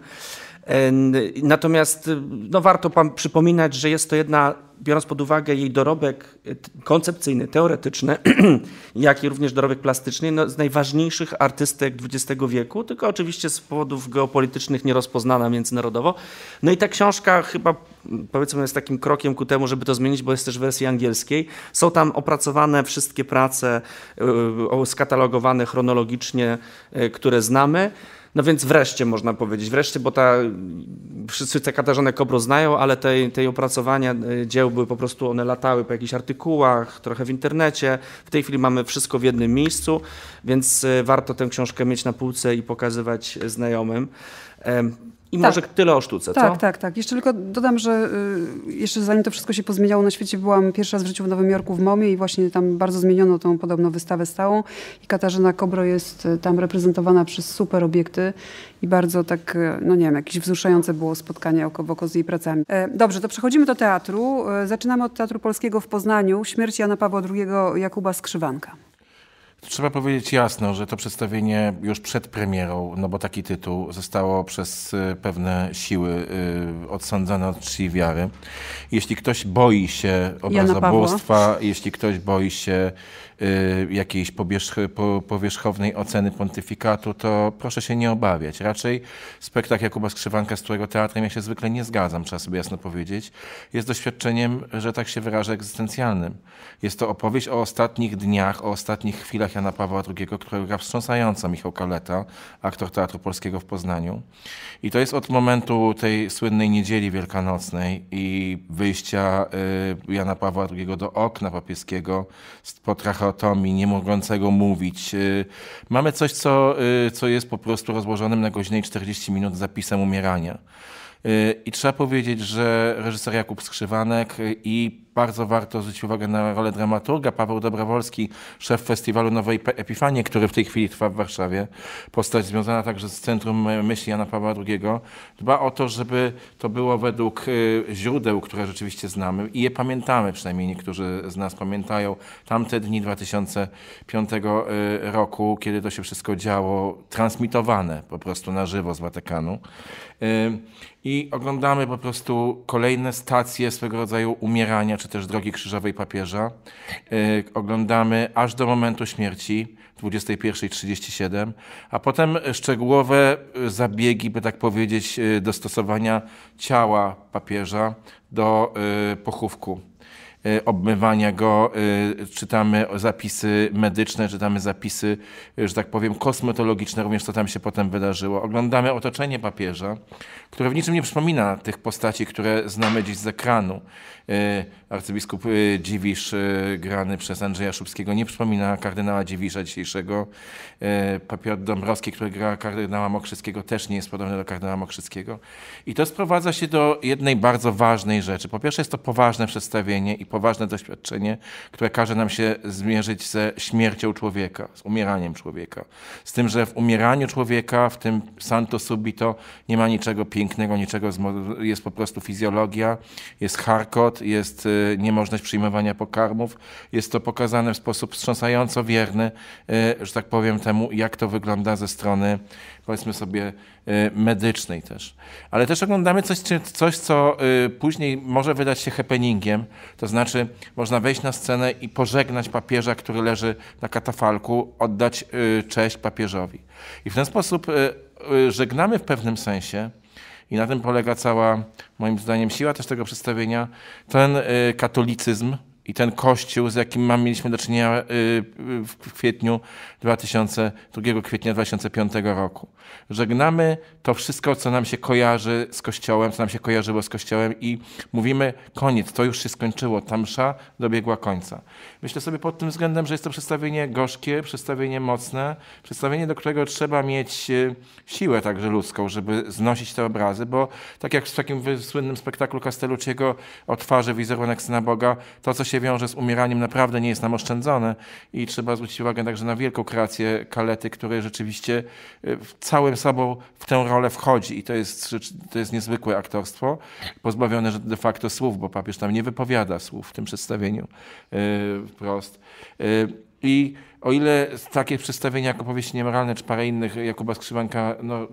Natomiast y, no, warto przypominać, że jest to jedna, biorąc pod uwagę jej dorobek y, koncepcyjny, teoretyczny, [clears throat] jak i również dorobek plastyczny, no, z najważniejszych artystek XX wieku, tylko oczywiście z powodów geopolitycznych nierozpoznana międzynarodowo. No i ta książka chyba mm, powiedzmy jest takim krokiem ku temu, żeby to zmienić, bo jest też w wersji angielskiej. Są tam opracowane wszystkie prace, y, skatalogowane chronologicznie, które znamy. No więc wreszcie można powiedzieć, wreszcie, bo ta, wszyscy te Katarzynę Kobro znają, ale tej, tej opracowania e, dzieł były po prostu, one latały po jakichś artykułach, trochę w internecie. W tej chwili mamy wszystko w jednym miejscu, więc e, warto tę książkę mieć na półce i pokazywać znajomym. I tak. może tyle o sztuce, Tak, co? tak, tak. Jeszcze tylko dodam, że y, jeszcze zanim to wszystko się pozmieniało na świecie, byłam pierwszy raz w życiu w Nowym Jorku w MOMie i właśnie tam bardzo zmieniono tą podobno wystawę stałą i Katarzyna Kobro jest y, tam reprezentowana przez super obiekty i bardzo tak, y, no nie wiem, jakieś wzruszające było spotkanie oko w oko z jej pracami. E, dobrze, to przechodzimy do teatru. E, zaczynamy od Teatru Polskiego w Poznaniu. Śmierć Jana Pawła II Jakuba Skrzywanka. Trzeba powiedzieć jasno, że to przedstawienie już przed premierą, no bo taki tytuł, zostało przez y, pewne siły y, odsądzone od czci wiary. Jeśli ktoś boi się obrazobóstwa, jeśli ktoś boi się Y, jakiejś powierzchownej oceny pontyfikatu, to proszę się nie obawiać. Raczej spektakl Jakuba Skrzywanka, z którego teatrem ja się zwykle nie zgadzam, trzeba sobie jasno powiedzieć, jest doświadczeniem, że tak się wyrażę, egzystencjalnym. Jest to opowieść o ostatnich dniach, o ostatnich chwilach Jana Pawła II, którego gra wstrząsająca Michał Kaleta, aktor Teatru Polskiego w Poznaniu. I to jest od momentu tej słynnej niedzieli wielkanocnej i wyjścia y, Jana Pawła II do okna papieskiego z potrachowania dychotomii, nie mogącego mówić. Y, mamy coś, co, y, co jest po prostu rozłożonym na godzinę i 40 minut zapisem umierania. Y, I trzeba powiedzieć, że reżyser Jakub Skrzywanek i bardzo warto zwrócić uwagę na rolę dramaturga. Paweł Dobrowolski, szef festiwalu Nowej Epifanie, który w tej chwili trwa w Warszawie, postać związana także z Centrum Myśli Jana Pawła II, dba o to, żeby to było według y, źródeł, które rzeczywiście znamy i je pamiętamy, przynajmniej niektórzy z nas pamiętają, tamte dni 2005 y, roku, kiedy to się wszystko działo, transmitowane po prostu na żywo z Watykanu. Y, I oglądamy po prostu kolejne stacje swego rodzaju umierania czy czy też Drogi Krzyżowej Papieża. E, oglądamy aż do momentu śmierci, 21.37, a potem szczegółowe e, zabiegi, by tak powiedzieć, e, dostosowania ciała papieża do pochówku. Y, obmywania go, y, czytamy zapisy medyczne, czytamy zapisy, że tak powiem, kosmetologiczne, również co tam się potem wydarzyło. Oglądamy otoczenie papieża, które w niczym nie przypomina tych postaci, które znamy dziś z ekranu. Y, arcybiskup Dziwisz, grany przez Andrzeja Szubskiego, nie przypomina kardynała Dziwisza dzisiejszego. Papier Dąbrowski, który gra kardynała Mokrzyckiego, też nie jest podobny do kardynała Mokrzyckiego. I to sprowadza się do jednej bardzo ważnej rzeczy. Po pierwsze jest to poważne przedstawienie i po poważne doświadczenie, które każe nam się zmierzyć ze śmiercią człowieka, z umieraniem człowieka. Z tym, że w umieraniu człowieka, w tym santo subito, nie ma niczego pięknego, niczego, jest po prostu fizjologia, jest charkot, jest y, niemożność przyjmowania pokarmów. Jest to pokazane w sposób wstrząsająco wierny, y, że tak powiem temu, jak to wygląda ze strony powiedzmy sobie, y, medycznej też. Ale też oglądamy coś, coś co y, później może wydać się happeningiem, to znaczy można wejść na scenę i pożegnać papieża, który leży na katafalku, oddać y, cześć papieżowi. I w ten sposób żegnamy w pewnym sensie, i na tym polega cała, moim zdaniem, siła też tego przedstawienia, ten katolicyzm, i ten kościół, z jakim mieliśmy do czynienia w kwietniu 2000, 2 kwietnia 2005 roku. Żegnamy to wszystko, co nam się kojarzy z Kościołem, co nam się kojarzyło z Kościołem i mówimy koniec, to już się skończyło, ta msza dobiegła końca. Myślę sobie pod tym względem, że jest to przedstawienie gorzkie, przedstawienie mocne, przedstawienie, do którego trzeba mieć e, siłę także ludzką, żeby znosić te obrazy, bo tak jak w takim słynnym spektaklu Castellucciego o twarzy wizerunek Syna Boga, to co się wiąże z umieraniem naprawdę nie jest nam oszczędzone i trzeba zwrócić uwagę także na wielką Eukrację Kalety, który rzeczywiście e, całym sobą w tę rolę wchodzi i to jest, to jest niezwykłe aktorstwo, pozbawione de facto słów, bo papież tam nie wypowiada słów w tym przedstawieniu e, wprost. E, I o ile takie przedstawienia jak opowieści niemoralne czy parę innych Jakuba Skrzywanka, no,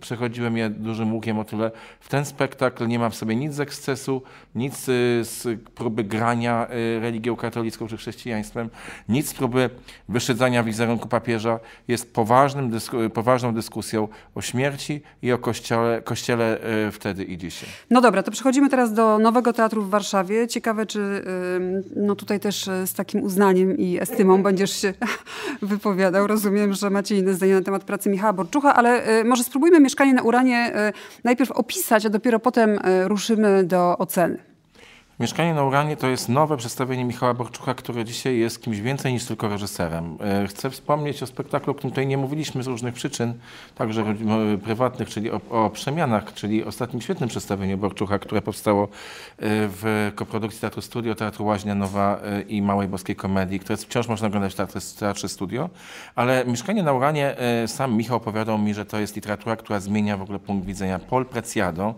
przechodziłem je dużym łukiem o tyle. W ten spektakl nie ma w sobie nic z ekscesu, nic y, z próby grania y, religią katolicką czy chrześcijaństwem, nic z próby wyszydzania wizerunku papieża. Jest poważnym dysku, poważną dyskusją o śmierci i o kościele, kościele y, wtedy i dzisiaj. No dobra, to przechodzimy teraz do Nowego Teatru w Warszawie. Ciekawe, czy no tutaj też z takim uznaniem i estymą będziesz się [laughs] wypowiadał. Rozumiem, że macie inne zdanie na temat pracy Michała Borczucha, ale e, może spróbujmy mieszkanie na uranie e, najpierw opisać, a dopiero potem e, ruszymy do oceny. Mieszkanie na Uranie to jest nowe przedstawienie Michała Borczucha, który dzisiaj jest kimś więcej niż tylko reżyserem. E, chcę wspomnieć o spektaklu, o którym tutaj nie mówiliśmy z różnych przyczyn, także prywatnych, czyli o, o przemianach, czyli ostatnim świetnym przedstawieniu Borczucha, które powstało e, w koprodukcji Teatru Studio, Teatru Łaźnia Nowa e, i Małej Boskiej Komedii, które wciąż można oglądać w teatrze, teatrze Studio. Ale Mieszkanie na Uranie, sam Michał opowiadał mi, że to jest literatura, która zmienia w ogóle punkt widzenia. Paul Preciado,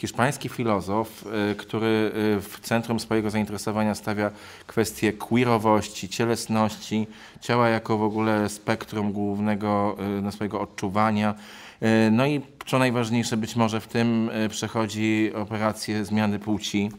hiszpański filozof, y, który y, w centrum swojego zainteresowania stawia kwestie queerowości, cielesności, ciała jako w ogóle spektrum głównego y, no, swojego odczuwania. No i co najważniejsze być może w tym przechodzi operację zmiany płci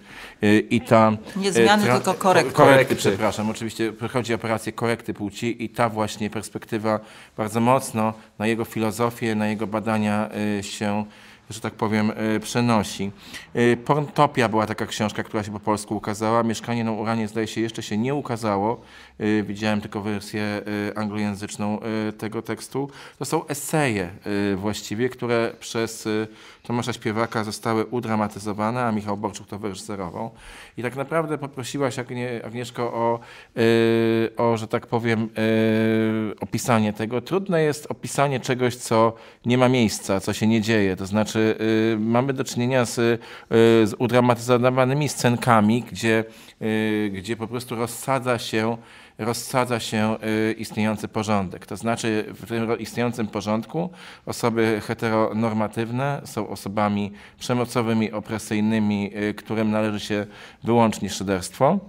i ta... Nie zmiany, tylko korekty. Korekty, przepraszam. Oczywiście przechodzi operację korekty płci i ta właśnie perspektywa bardzo mocno na jego filozofię, na jego badania się że tak powiem, e, przenosi. E, Pontopia była taka książka, która się po polsku ukazała. Mieszkanie na Uranie zdaje się jeszcze się nie ukazało. E, widziałem tylko wersję anglojęzyczną tego tekstu. To są eseje właściwie, które przez Tomasza Śpiewaka zostały udramatyzowane, a Michał Borczuk to wyreżyserował. I tak naprawdę poprosiłaś Agnie, Agnieszko o, yy, o, że tak powiem, yy, opisanie tego. Trudne jest opisanie czegoś, co nie ma miejsca, co się nie dzieje. To znaczy yy, mamy do czynienia z, y, z udramatyzowanymi scenkami, gdzie, y, gdzie po prostu rozsadza się rozsadza się y, istniejący porządek. To znaczy w tym istniejącym porządku osoby heteronormatywne są osobami przemocowymi, opresyjnymi, y, którym należy się wyłącznie szyderstwo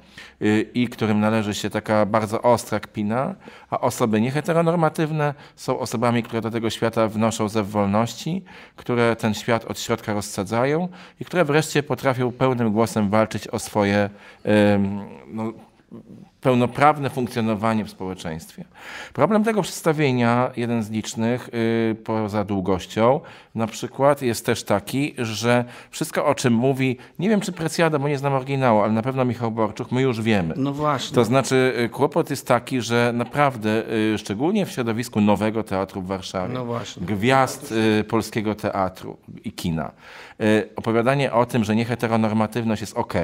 y, i którym należy się taka bardzo ostra kpina, a osoby nieheteronormatywne są osobami, które do tego świata wnoszą zew wolności, które ten świat od środka rozsadzają i które wreszcie potrafią pełnym głosem walczyć o swoje no, pełnoprawne funkcjonowanie w społeczeństwie. Problem tego przedstawienia, jeden z licznych, y, poza długością, na przykład jest też taki, że wszystko o czym mówi, nie wiem czy Preciada, bo nie znam oryginału, ale na pewno Michał Borczuk, my już wiemy. No właśnie. To znaczy y, kłopot jest taki, że naprawdę, y, szczególnie w środowisku nowego teatru w Warszawie, no właśnie. gwiazd polskiego teatru i kina, opowiadanie o tym, że nieheteronormatywność jest ok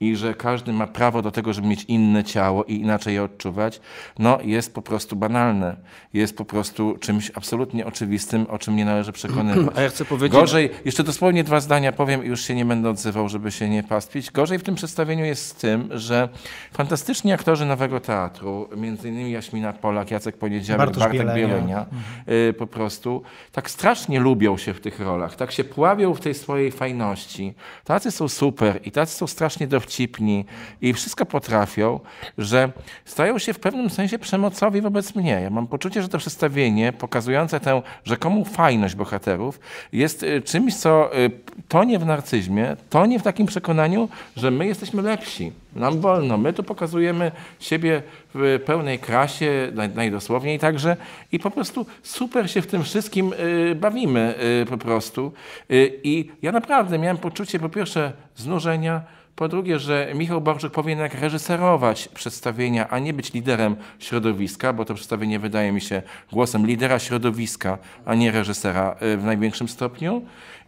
i że każdy ma prawo do tego, żeby mieć inne ciało i inaczej je odczuwać, no jest po prostu banalne. Jest po prostu czymś absolutnie oczywistym, o czym nie należy przekonywać. [clears throat] A ja chcę powiedzieć... Gorzej, jeszcze dosłownie dwa zdania powiem i już się nie będę odzywał, żeby się nie pastwić. Gorzej w tym przedstawieniu jest z tym, że fantastyczni aktorzy Nowego Teatru, między innymi Jaśmina Polak, Jacek Poniedziałek, Bartosz Bartek Bielenia, Bielenia mhm. y, po prostu tak strasznie lubią się w tych rolach, tak się pławią w tej swojej fajności. Tacy są super i tacy są strasznie dowcipni dowcipni i wszystko potrafią, że stają się w pewnym sensie przemocowi wobec mnie. Ja mam poczucie, że to przedstawienie pokazujące tę rzekomą fajność bohaterów jest y, czymś, co y, tonie w narcyzmie, tonie w takim przekonaniu, że my jesteśmy lepsi. Nam wolno. My tu pokazujemy siebie w pełnej krasie, najdosłowniej także i po prostu super się w tym wszystkim y, bawimy po prostu. I ja naprawdę miałem poczucie po pierwsze znużenia, po drugie, że Michał Barczyk powinien jak reżyserować przedstawienia, a nie być liderem środowiska, bo to przedstawienie wydaje mi się głosem lidera środowiska, a nie reżysera y, w największym stopniu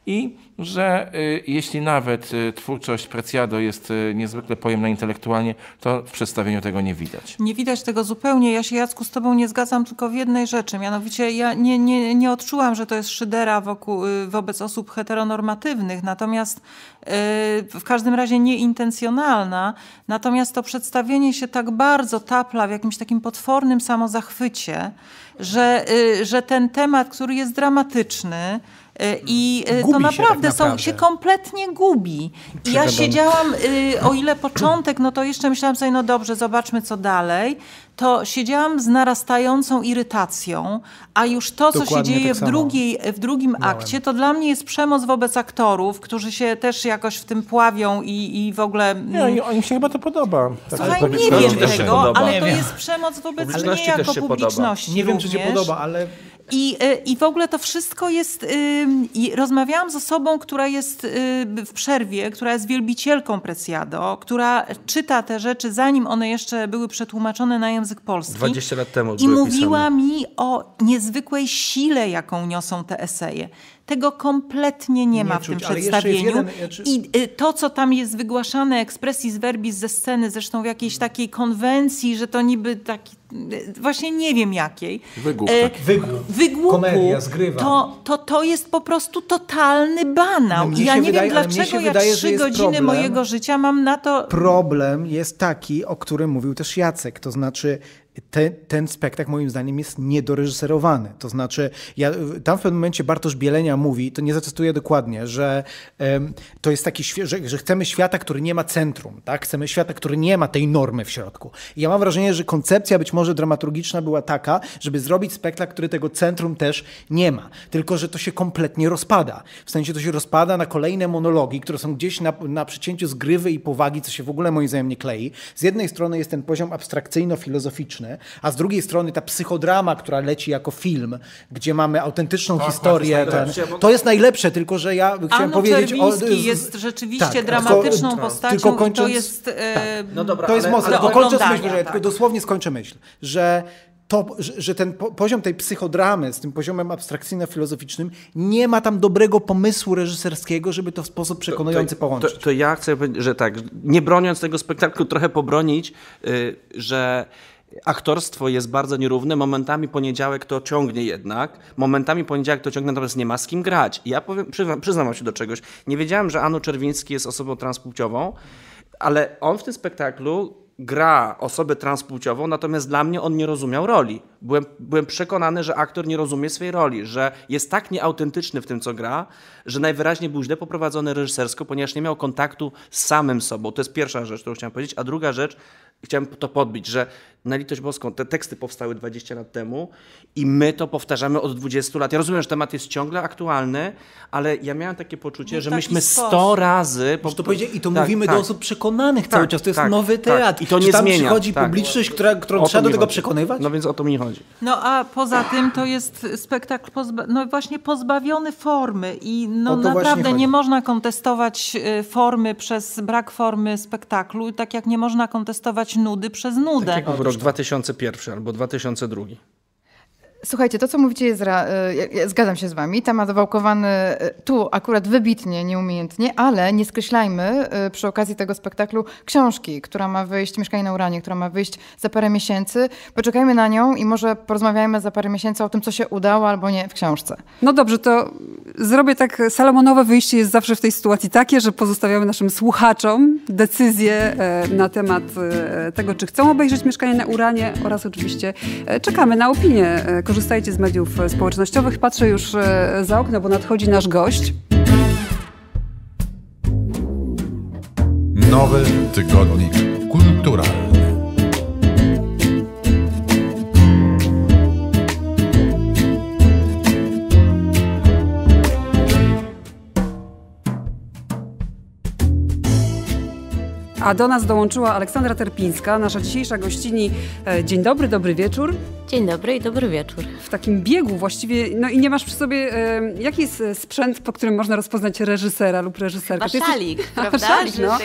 i że y, jeśli nawet y, twórczość Preciado jest y, niezwykle pojemna intelektualnie, to w przedstawieniu tego nie widać. Nie widać tego zupełnie. Ja się Jacku z tobą nie zgadzam tylko w jednej rzeczy. Mianowicie ja nie, nie, nie odczułam, że to jest szydera wokół, wobec osób heteronormatywnych, natomiast w każdym razie nieintencjonalna. Natomiast to przedstawienie się tak bardzo tapla w jakimś takim potwornym samozachwycie, że, że ten temat, który jest dramatyczny, E, I e, gubi to naprawdę, się tak naprawdę. Są, się kompletnie gubi. I ja siedziałam, y, o ile początek, no to jeszcze myślałam sobie, no dobrze, zobaczmy co dalej to siedziałam z narastającą irytacją, a już to, co się dzieje tak w, drugiej, e, w drugim miałem. akcie, to dla mnie jest przemoc wobec aktorów, którzy się też jakoś w tym pławią i, i w ogóle... Nie, oni mm, się chyba to podoba. Słuchaj, tak, tak, nie tak. wiem tego, ale to jest przemoc wobec mnie jako publiczności. Nie wiem, czy się podoba, ale i, e, I w ogóle to wszystko jest. rozmawiałam z osobą, która jest y, w przerwie, która jest wielbicielką Preciado, która czyta te rzeczy, zanim one jeszcze były przetłumaczone na język polski. 20 lat temu. I mówiła pisane. mi o niezwykłej sile, jaką niosą te eseje. Tego kompletnie nie, nie ma w czuć, tym przedstawieniu. Jeden, czy... I y, to, co tam jest wygłaszane ekspresji verbis ze sceny, zresztą w jakiejś mm. takiej konwencji, że to niby taki y, właśnie nie wiem jakiej. Y, Wygłup, Wygłup. Komedia, zgrywa. To, to, to jest po prostu totalny banał. No, ja nie wydaje, wiem dlaczego ja wydaje, trzy godziny problem, mojego życia mam na to... Problem jest taki, o którym mówił też Jacek, to znaczy te, ten spektakl moim zdaniem jest niedoreżyserowany. To znaczy, ja, tam w pewnym momencie Bartosz Bielenia mówi, to nie zacytuję dokładnie, że um, to jest taki, że, że, chcemy świata, który nie ma centrum, tak? chcemy świata, który nie ma tej normy w środku. I ja mam wrażenie, że koncepcja być może dramaturgiczna była taka, żeby zrobić spektakl, który tego centrum też nie ma. Tylko, że to się kompletnie rozpada. W sensie to się rozpada na kolejne monologi, które są gdzieś na, na przecięciu zgrywy i powagi, co się w ogóle moim zdaniem nie klei. Z jednej strony jest ten poziom abstrakcyjno-filozoficzny, a z drugiej strony ta psychodrama, która leci jako film, gdzie mamy autentyczną tak, tak, historię, ten, to jest najlepsze, tylko że ja chciałem Anno powiedzieć... O, jest rzeczywiście tak, dramatyczną to, postacią tylko kończąc, to jest... tak. E, no dobra, to jest mocne, tylko kończąc myśl, że, tak. tylko dosłownie skończę myśl, że to, że ten poziom tej psychodramy z tym poziomem abstrakcyjno-filozoficznym nie ma tam dobrego pomysłu reżyserskiego, żeby to w sposób przekonujący to, to, połączyć. To, to, ja chcę powiedzieć, że tak, nie broniąc tego spektaklu, trochę pobronić, yy, że aktorstwo jest bardzo nierówne. Momentami poniedziałek to ciągnie jednak. Momentami poniedziałek to ciągnie, natomiast nie ma z kim grać. I ja powiem, przyznam, przyznam się do czegoś. Nie wiedziałem, że Anu Czerwiński jest osobą transpłciową, ale on w tym spektaklu gra osobę transpłciową, natomiast dla mnie on nie rozumiał roli. Byłem, byłem przekonany, że aktor nie rozumie swojej roli, że jest tak nieautentyczny w tym, co gra, że najwyraźniej był źle poprowadzony reżysersko, ponieważ nie miał kontaktu z samym sobą. To jest pierwsza rzecz, którą chciałem powiedzieć. A druga rzecz, chciałem to podbić, że na litość boską te teksty powstały 20 lat temu i my to powtarzamy od 20 lat. Ja rozumiem, że temat jest ciągle aktualny, ale ja miałem takie poczucie, no że myśmy 100 razy... Po, to powiedzieć, I to tak, mówimy tak, do osób przekonanych tak, cały czas, to jest tak, nowy tak. teatr. I to nie Czy tam zmienia. przychodzi tak. publiczność, która, którą trzeba do tego chodzi. przekonywać? No więc o to mi chodzi. No a poza tym to jest spektakl pozba- no właśnie pozbawiony formy i no naprawdę nie można kontestować y, formy przez brak formy spektaklu, tak jak nie można kontestować nudy przez nudę. Tak jak w rok 2001 albo 2002. Słuchajcie, to co mówicie jest, ra... Y, ja zgadzam się z wami, temat wałkowany y, tu akurat wybitnie, nieumiejętnie, ale nie skreślajmy y, przy okazji tego spektaklu książki, która ma wyjść, Mieszkanie na Uranie, która ma wyjść za parę miesięcy. Poczekajmy na nią i może porozmawiajmy za parę miesięcy o tym, co się udało albo nie w książce. No dobrze, to zrobię tak, salomonowe wyjście jest zawsze w tej sytuacji takie, że pozostawiamy naszym słuchaczom decyzję e, na temat e, tego, czy chcą obejrzeć Mieszkanie na Uranie oraz oczywiście e, czekamy na opinię korzystajcie z mediów e, społecznościowych. Patrzę już e, za okno, bo nadchodzi nasz gość. Nowy tygodnik kulturalny. A do nas dołączyła Aleksandra Terpińska, nasza dzisiejsza gościni. E, dzień dobry, dobry wieczór. Dzień dobry i dobry wieczór. W takim biegu właściwie, no i nie masz przy sobie, e, jaki jest e, sprzęt, po którym można rozpoznać reżysera lub reżyserkę? Chyba szalik, [laughs] prawda? Szalik, no.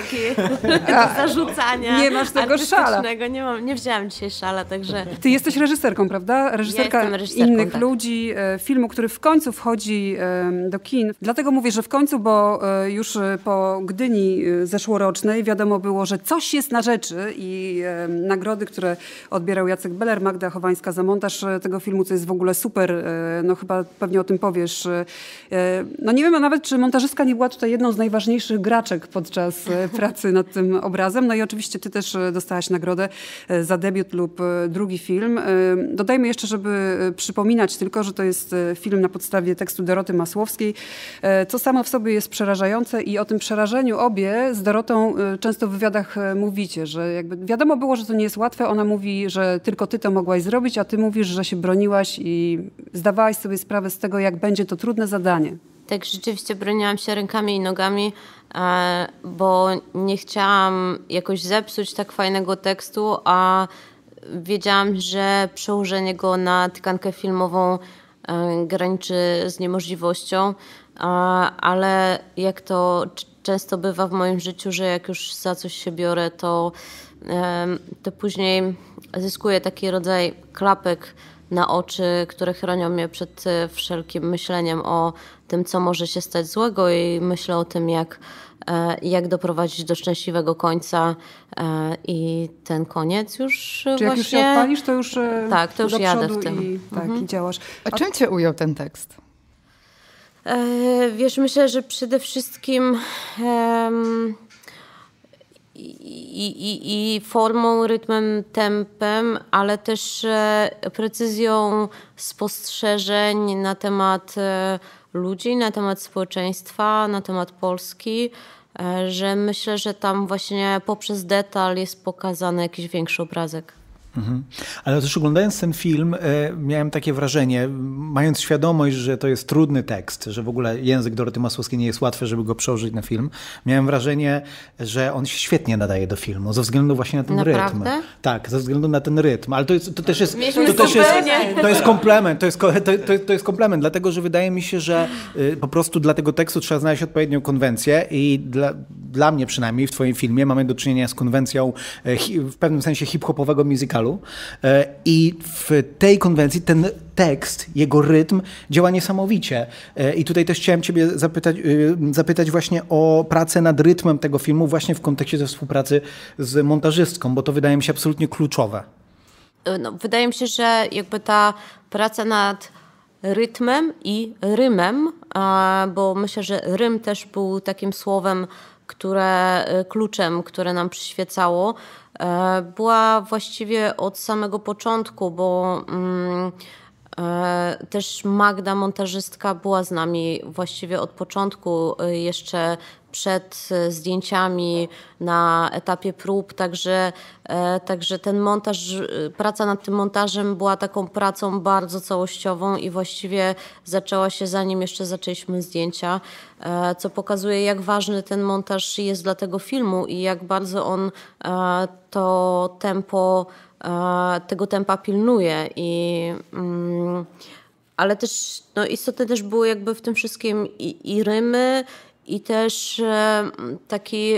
[laughs] zarzucania Nie masz tego szala. Nie, mam, nie wzięłam dzisiaj szala, także... Ty jesteś reżyserką, prawda? Reżyserka ja innych tak. ludzi, filmu, który w końcu wchodzi do kin. Dlatego mówię, że w końcu, bo już po Gdyni zeszłorocznej wiadomo było, było, że coś jest na rzeczy i e, nagrody, które odbierał Jacek Beller, Magda Chowańska za montaż e, tego filmu, co jest w ogóle super, e, no chyba pewnie o tym powiesz. E, e no nie wiem nawet, czy montażyska nie była tutaj jedną z najważniejszych graczek podczas e, [laughs] pracy nad tym obrazem. No i oczywiście ty też dostałaś nagrodę za debiut lub drugi film. Dodajmy jeszcze, żeby przypominać tylko, że to jest film na podstawie tekstu Doroty Masłowskiej, co samo w sobie jest przerażające i o tym przerażeniu obie z Dorotą często wywiadach e, mówicie, że jakby wiadomo było, że to nie jest łatwe. Ona mówi, że tylko ty to mogłaś zrobić, a ty mówisz, że się broniłaś i zdawałaś sobie sprawę z tego, jak będzie to trudne zadanie. Tak, rzeczywiście broniłam się rękami i nogami, e, bo nie chciałam jakoś zepsuć tak fajnego tekstu, a wiedziałam, że przełożenie go na tkankę filmową e, graniczy z niemożliwością, ale jak to często bywa w moim życiu, że jak już za coś się biorę, to, to później zyskuję taki rodzaj klapek na oczy, które chronią mnie przed e, wszelkim myśleniem o tym, co może się stać złego i myślę o tym, jak, e, jak doprowadzić do szczęśliwego końca e, i ten koniec już Czy właśnie... jak już się odpalisz, to już Tak, to już jadę w tym. I, tak, mhm. i działasz. A, A czym cię ujął ten tekst? E, wiesz, myślę, że przede wszystkim um, i, i, i, formą, rytmem, tempem, ale też e, precyzją spostrzeżeń na temat e, ludzi, na temat społeczeństwa, na temat Polski, że myślę, że tam właśnie poprzez detal jest pokazany jakiś większy obrazek. Mhm. Ale też oglądając ten film, e, miałem takie wrażenie, mając świadomość, że to jest trudny tekst, że w ogóle język Doroty Masłowskiej nie jest łatwy, żeby go przełożyć na film, miałem wrażenie, że on się świetnie nadaje do filmu, ze względu właśnie na ten Naprawdę? rytm. Tak, ze względu na ten rytm, ale to, jest, to też jest. to, też jest to jest komplement, to jest, to, to, to jest komplement, dlatego że wydaje mi się, że y, po prostu dla tego tekstu trzeba znaleźć odpowiednią konwencję i dla, dla mnie przynajmniej w Twoim filmie mamy do czynienia z konwencją e, w pewnym sensie hip-hopowego musicalu E, I w tej konwencji ten tekst, jego rytm działa niesamowicie. E, I tutaj też chciałem Ciebie zapytać, e, zapytać właśnie o pracę nad rytmem tego filmu, właśnie w kontekście ze współpracy z montażystką, bo to wydaje mi się absolutnie kluczowe. No, wydaje mi się, że jakby ta praca nad rytmem i rymem, bo myślę, że rym też był takim słowem, które kluczem, które nam przyświecało. E, była właściwie od samego początku, bo mm, e, też Magda, montażystka, była z nami właściwie od początku, e, jeszcze przed e, zdjęciami na etapie prób, także, e, także ten montaż, e, praca nad tym montażem była taką pracą bardzo całościową i właściwie zaczęła się zanim jeszcze zaczęliśmy zdjęcia, co pokazuje jak ważny ten montaż jest dla tego filmu i jak bardzo on to tempo, tego tempa pilnuje i mm, ale też no, istotne też były jakby w tym wszystkim i, i rymy, i też e, taki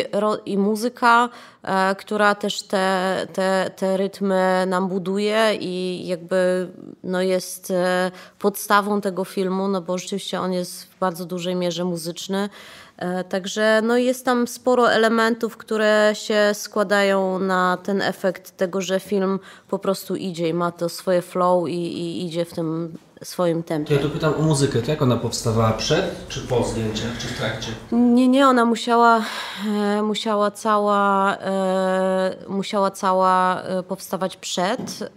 i muzyka, e, która też te, te, te rytmy nam buduje i jakby no jest e, podstawą tego filmu, no bo rzeczywiście on jest w bardzo dużej mierze muzyczny. Także no jest tam sporo elementów, które się składają na ten efekt tego, że film po prostu idzie i ma to swoje flow i, i idzie w tym swoim tempie. Ja tu pytam o muzykę. Tak jak ona powstawała? Przed czy po zdjęciach, czy w trakcie? Nie, nie. Ona musiała, e, musiała cała, e, musiała cała e, powstawać przed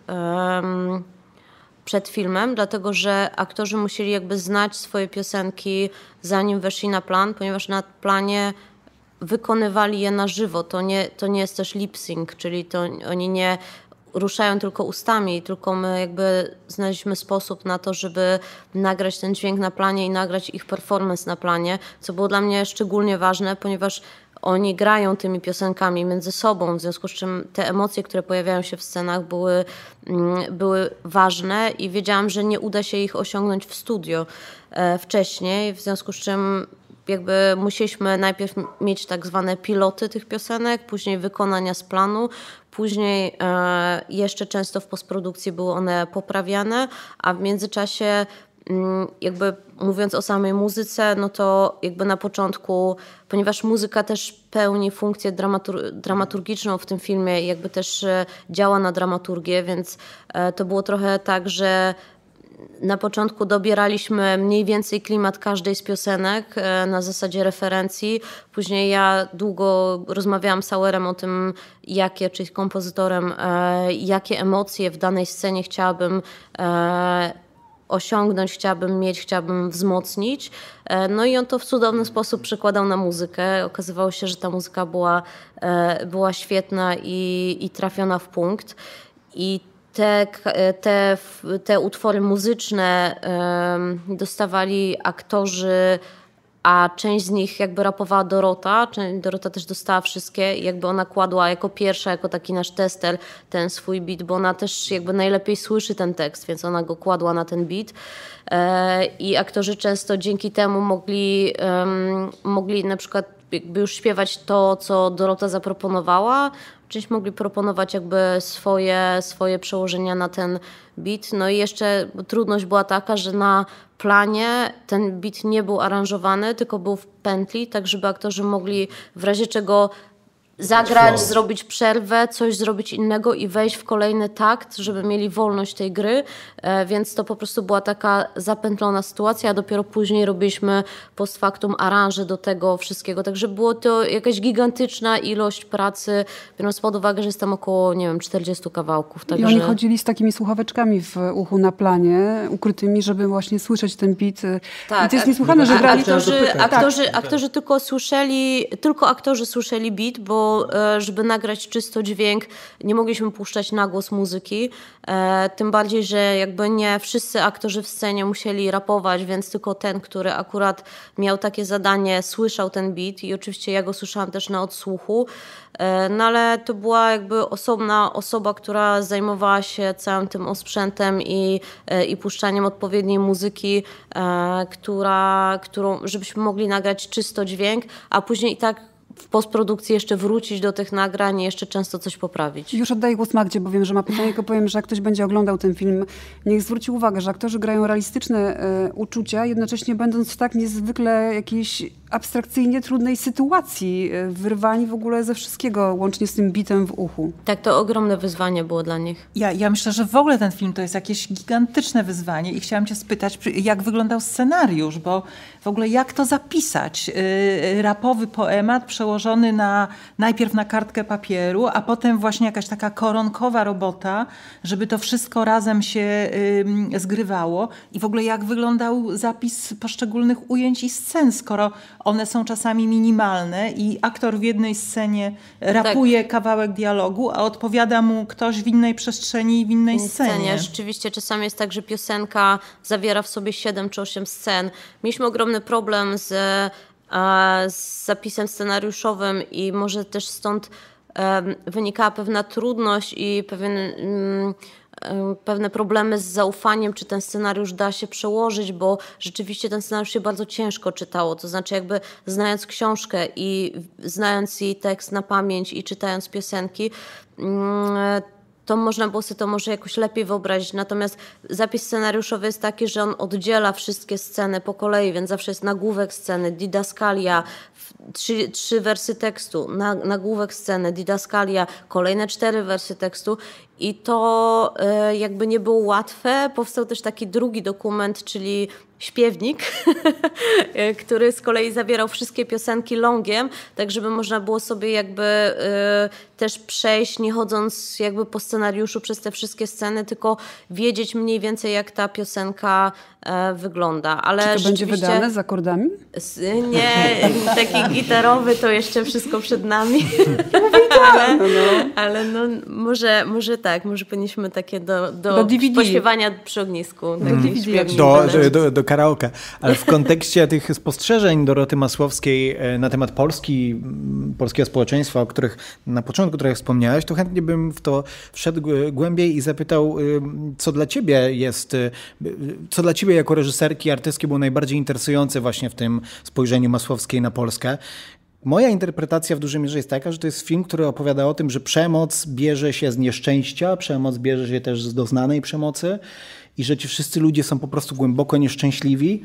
przed filmem, dlatego że aktorzy musieli jakby znać swoje piosenki zanim weszli na plan, ponieważ na planie wykonywali je na żywo. To nie, to nie jest też lip sync, czyli to oni nie ruszają tylko ustami, tylko my jakby znaleźliśmy sposób na to, żeby nagrać ten dźwięk na planie i nagrać ich performance na planie, co było dla mnie szczególnie ważne, ponieważ oni grają tymi piosenkami między sobą, w związku z czym te emocje, które pojawiają się w scenach, były, mm, były ważne i wiedziałam, że nie uda się ich osiągnąć w studio e, wcześniej, w związku z czym jakby musieliśmy najpierw mieć tak zwane piloty tych piosenek, później wykonania z planu, Później e, jeszcze często w postprodukcji były one poprawiane, a w międzyczasie mm, jakby mówiąc o samej muzyce, no to jakby na początku, ponieważ muzyka też pełni funkcję dramatur dramaturgiczną w tym filmie, jakby też e, działa na dramaturgię, więc e, to było trochę tak, że na początku dobieraliśmy mniej więcej klimat każdej z piosenek e, na zasadzie referencji. Później ja długo rozmawiałam z Sauerem o tym, jakie, czyli kompozytorem, e, jakie emocje w danej scenie chciałabym e, osiągnąć, chciałabym mieć, chciałabym wzmocnić. No i on to w cudowny sposób przekładał na muzykę. Okazywało się, że ta muzyka była, była świetna i, i trafiona w punkt. I te, te, te utwory muzyczne dostawali aktorzy, a część z nich jakby rapowała Dorota, Dorota też dostała wszystkie i jakby ona kładła jako pierwsza, jako taki nasz tester ten swój beat, bo ona też jakby najlepiej słyszy ten tekst, więc ona go kładła na ten beat e, i aktorzy często dzięki temu mogli, mogli na przykład jakby już śpiewać to, co Dorota zaproponowała. Część mogli proponować jakby swoje, swoje przełożenia na ten bit. No i jeszcze trudność była taka, że na planie ten bit nie był aranżowany, tylko był w pętli, tak żeby aktorzy mogli w razie czego zagrać, no. zrobić przerwę, coś zrobić innego i wejść w kolejny takt, żeby mieli wolność tej gry, e, więc to po prostu była taka zapętlona sytuacja, a dopiero później robiliśmy post factum aranże do tego wszystkiego, także było to jakaś gigantyczna ilość pracy, biorąc pod uwagę, że jest tam około, nie wiem, 40 kawałków. Także... I oni chodzili z takimi słuchaweczkami w uchu na planie, ukrytymi, żeby właśnie słyszeć ten beat. E, tak, I to jest e, niesłychane, że grali... Aktorzy, aktorzy, aktorzy, aktorzy tylko słyszeli, tylko aktorzy słyszeli beat, bo E, żeby nagrać czysto dźwięk, nie mogliśmy puszczać na głos muzyki. E, tym bardziej, że jakby nie wszyscy aktorzy w scenie musieli rapować, więc tylko ten, który akurat miał takie zadanie, słyszał ten beat i oczywiście ja go słyszałam też na odsłuchu. E, no ale to była jakby osobna osoba, która zajmowała się całym tym osprzętem i, i puszczaniem odpowiedniej muzyki, która, którą, żebyśmy mogli nagrać czysto dźwięk, a później i tak w postprodukcji jeszcze wrócić do tych nagrań, jeszcze często coś poprawić. Już oddaję głos Magdzie, bo wiem, że ma pytanie, tylko powiem, że jak ktoś będzie oglądał ten film, niech zwróci uwagę, że aktorzy grają realistyczne y, uczucia, jednocześnie będąc tak niezwykle jakiś abstrakcyjnie trudnej sytuacji, e, wyrwani w ogóle ze wszystkiego, łącznie z tym bitem w uchu. Tak, to ogromne wyzwanie było dla nich. Ja, ja myślę, że w ogóle ten film to jest jakieś gigantyczne wyzwanie i chciałam cię spytać, jak wyglądał scenariusz, bo w ogóle jak to zapisać? Yy, rapowy poemat przełożony na, najpierw na kartkę papieru, a potem właśnie jakaś taka koronkowa robota, żeby to wszystko razem się yy, zgrywało i w ogóle jak wyglądał zapis poszczególnych ujęć i scen, skoro one są czasami minimalne i aktor w jednej scenie rapuje tak. kawałek dialogu, a odpowiada mu ktoś w innej przestrzeni i w innej scenie. scenie. Rzeczywiście czasami jest tak, że piosenka zawiera w sobie 7 czy 8 scen. Mieliśmy ogromny problem z, e, z zapisem scenariuszowym i może też stąd wynikała pewna trudność i pewien mm, pewne problemy z zaufaniem, czy ten scenariusz da się przełożyć, bo rzeczywiście ten scenariusz się bardzo ciężko czytało. To znaczy, jakby znając książkę i znając jej tekst na pamięć i czytając piosenki, mm, to można było sobie to może jakoś lepiej wyobrazić. Natomiast zapis scenariuszowy jest taki, że on oddziela wszystkie sceny po kolei, więc zawsze jest nagłówek sceny, didaskalia, trzy, trzy wersy tekstu, nagłówek sceny, didaskalia, kolejne cztery wersy tekstu i to e, jakby nie było łatwe. Powstał też taki drugi dokument, czyli śpiewnik, [laughs] e, który z kolei zawierał wszystkie piosenki longiem, tak żeby można było sobie jakby e, też przejść, nie chodząc jakby po scenariuszu przez te wszystkie sceny, tylko wiedzieć mniej więcej jak ta piosenka wygląda. Ale Czy to będzie wydane z akordami? Nie, [laughs] taki gitarowy to jeszcze wszystko przed nami. [laughs] ale, no, no. ale no, może, może tak, może powinniśmy takie do, do, do pośpiewania przy ognisku. Tak, mhm. Do, DVD. Do, do, do, karaoke. Ale w kontekście [laughs] tych spostrzeżeń Doroty Masłowskiej e, na temat Polski, polskiego społeczeństwa, o których na początku trochę wspomniałeś, to chętnie bym w to wszedł e, głębiej i zapytał, e, co dla ciebie jest, co dla ciebie jako reżyserki artystki było najbardziej interesujące właśnie w tym spojrzeniu Masłowskiej na Polskę. Moja interpretacja w dużej mierze jest taka, że to jest film, który opowiada o tym, że przemoc bierze się z nieszczęścia, przemoc bierze się też z doznanej przemocy i że ci wszyscy ludzie są po prostu głęboko nieszczęśliwi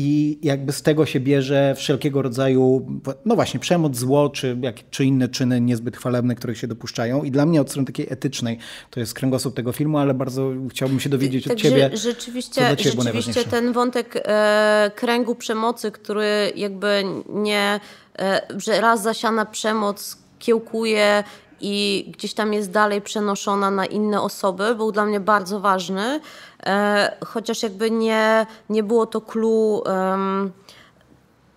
i jakby z tego się bierze wszelkiego rodzaju, no właśnie, przemoc, zło, czy, jak, czy inne czyny niezbyt chwalebne, których się dopuszczają. I dla mnie od strony takiej etycznej to jest kręgosłup tego filmu, ale bardzo chciałbym się dowiedzieć od tak, ciebie. Rzeczywiście, co ciebie rzeczywiście ten wątek e, kręgu przemocy, który jakby nie, e, że raz zasiana przemoc kiełkuje i gdzieś tam jest dalej przenoszona na inne osoby, był dla mnie bardzo ważny, e, chociaż jakby nie, nie było to clue um,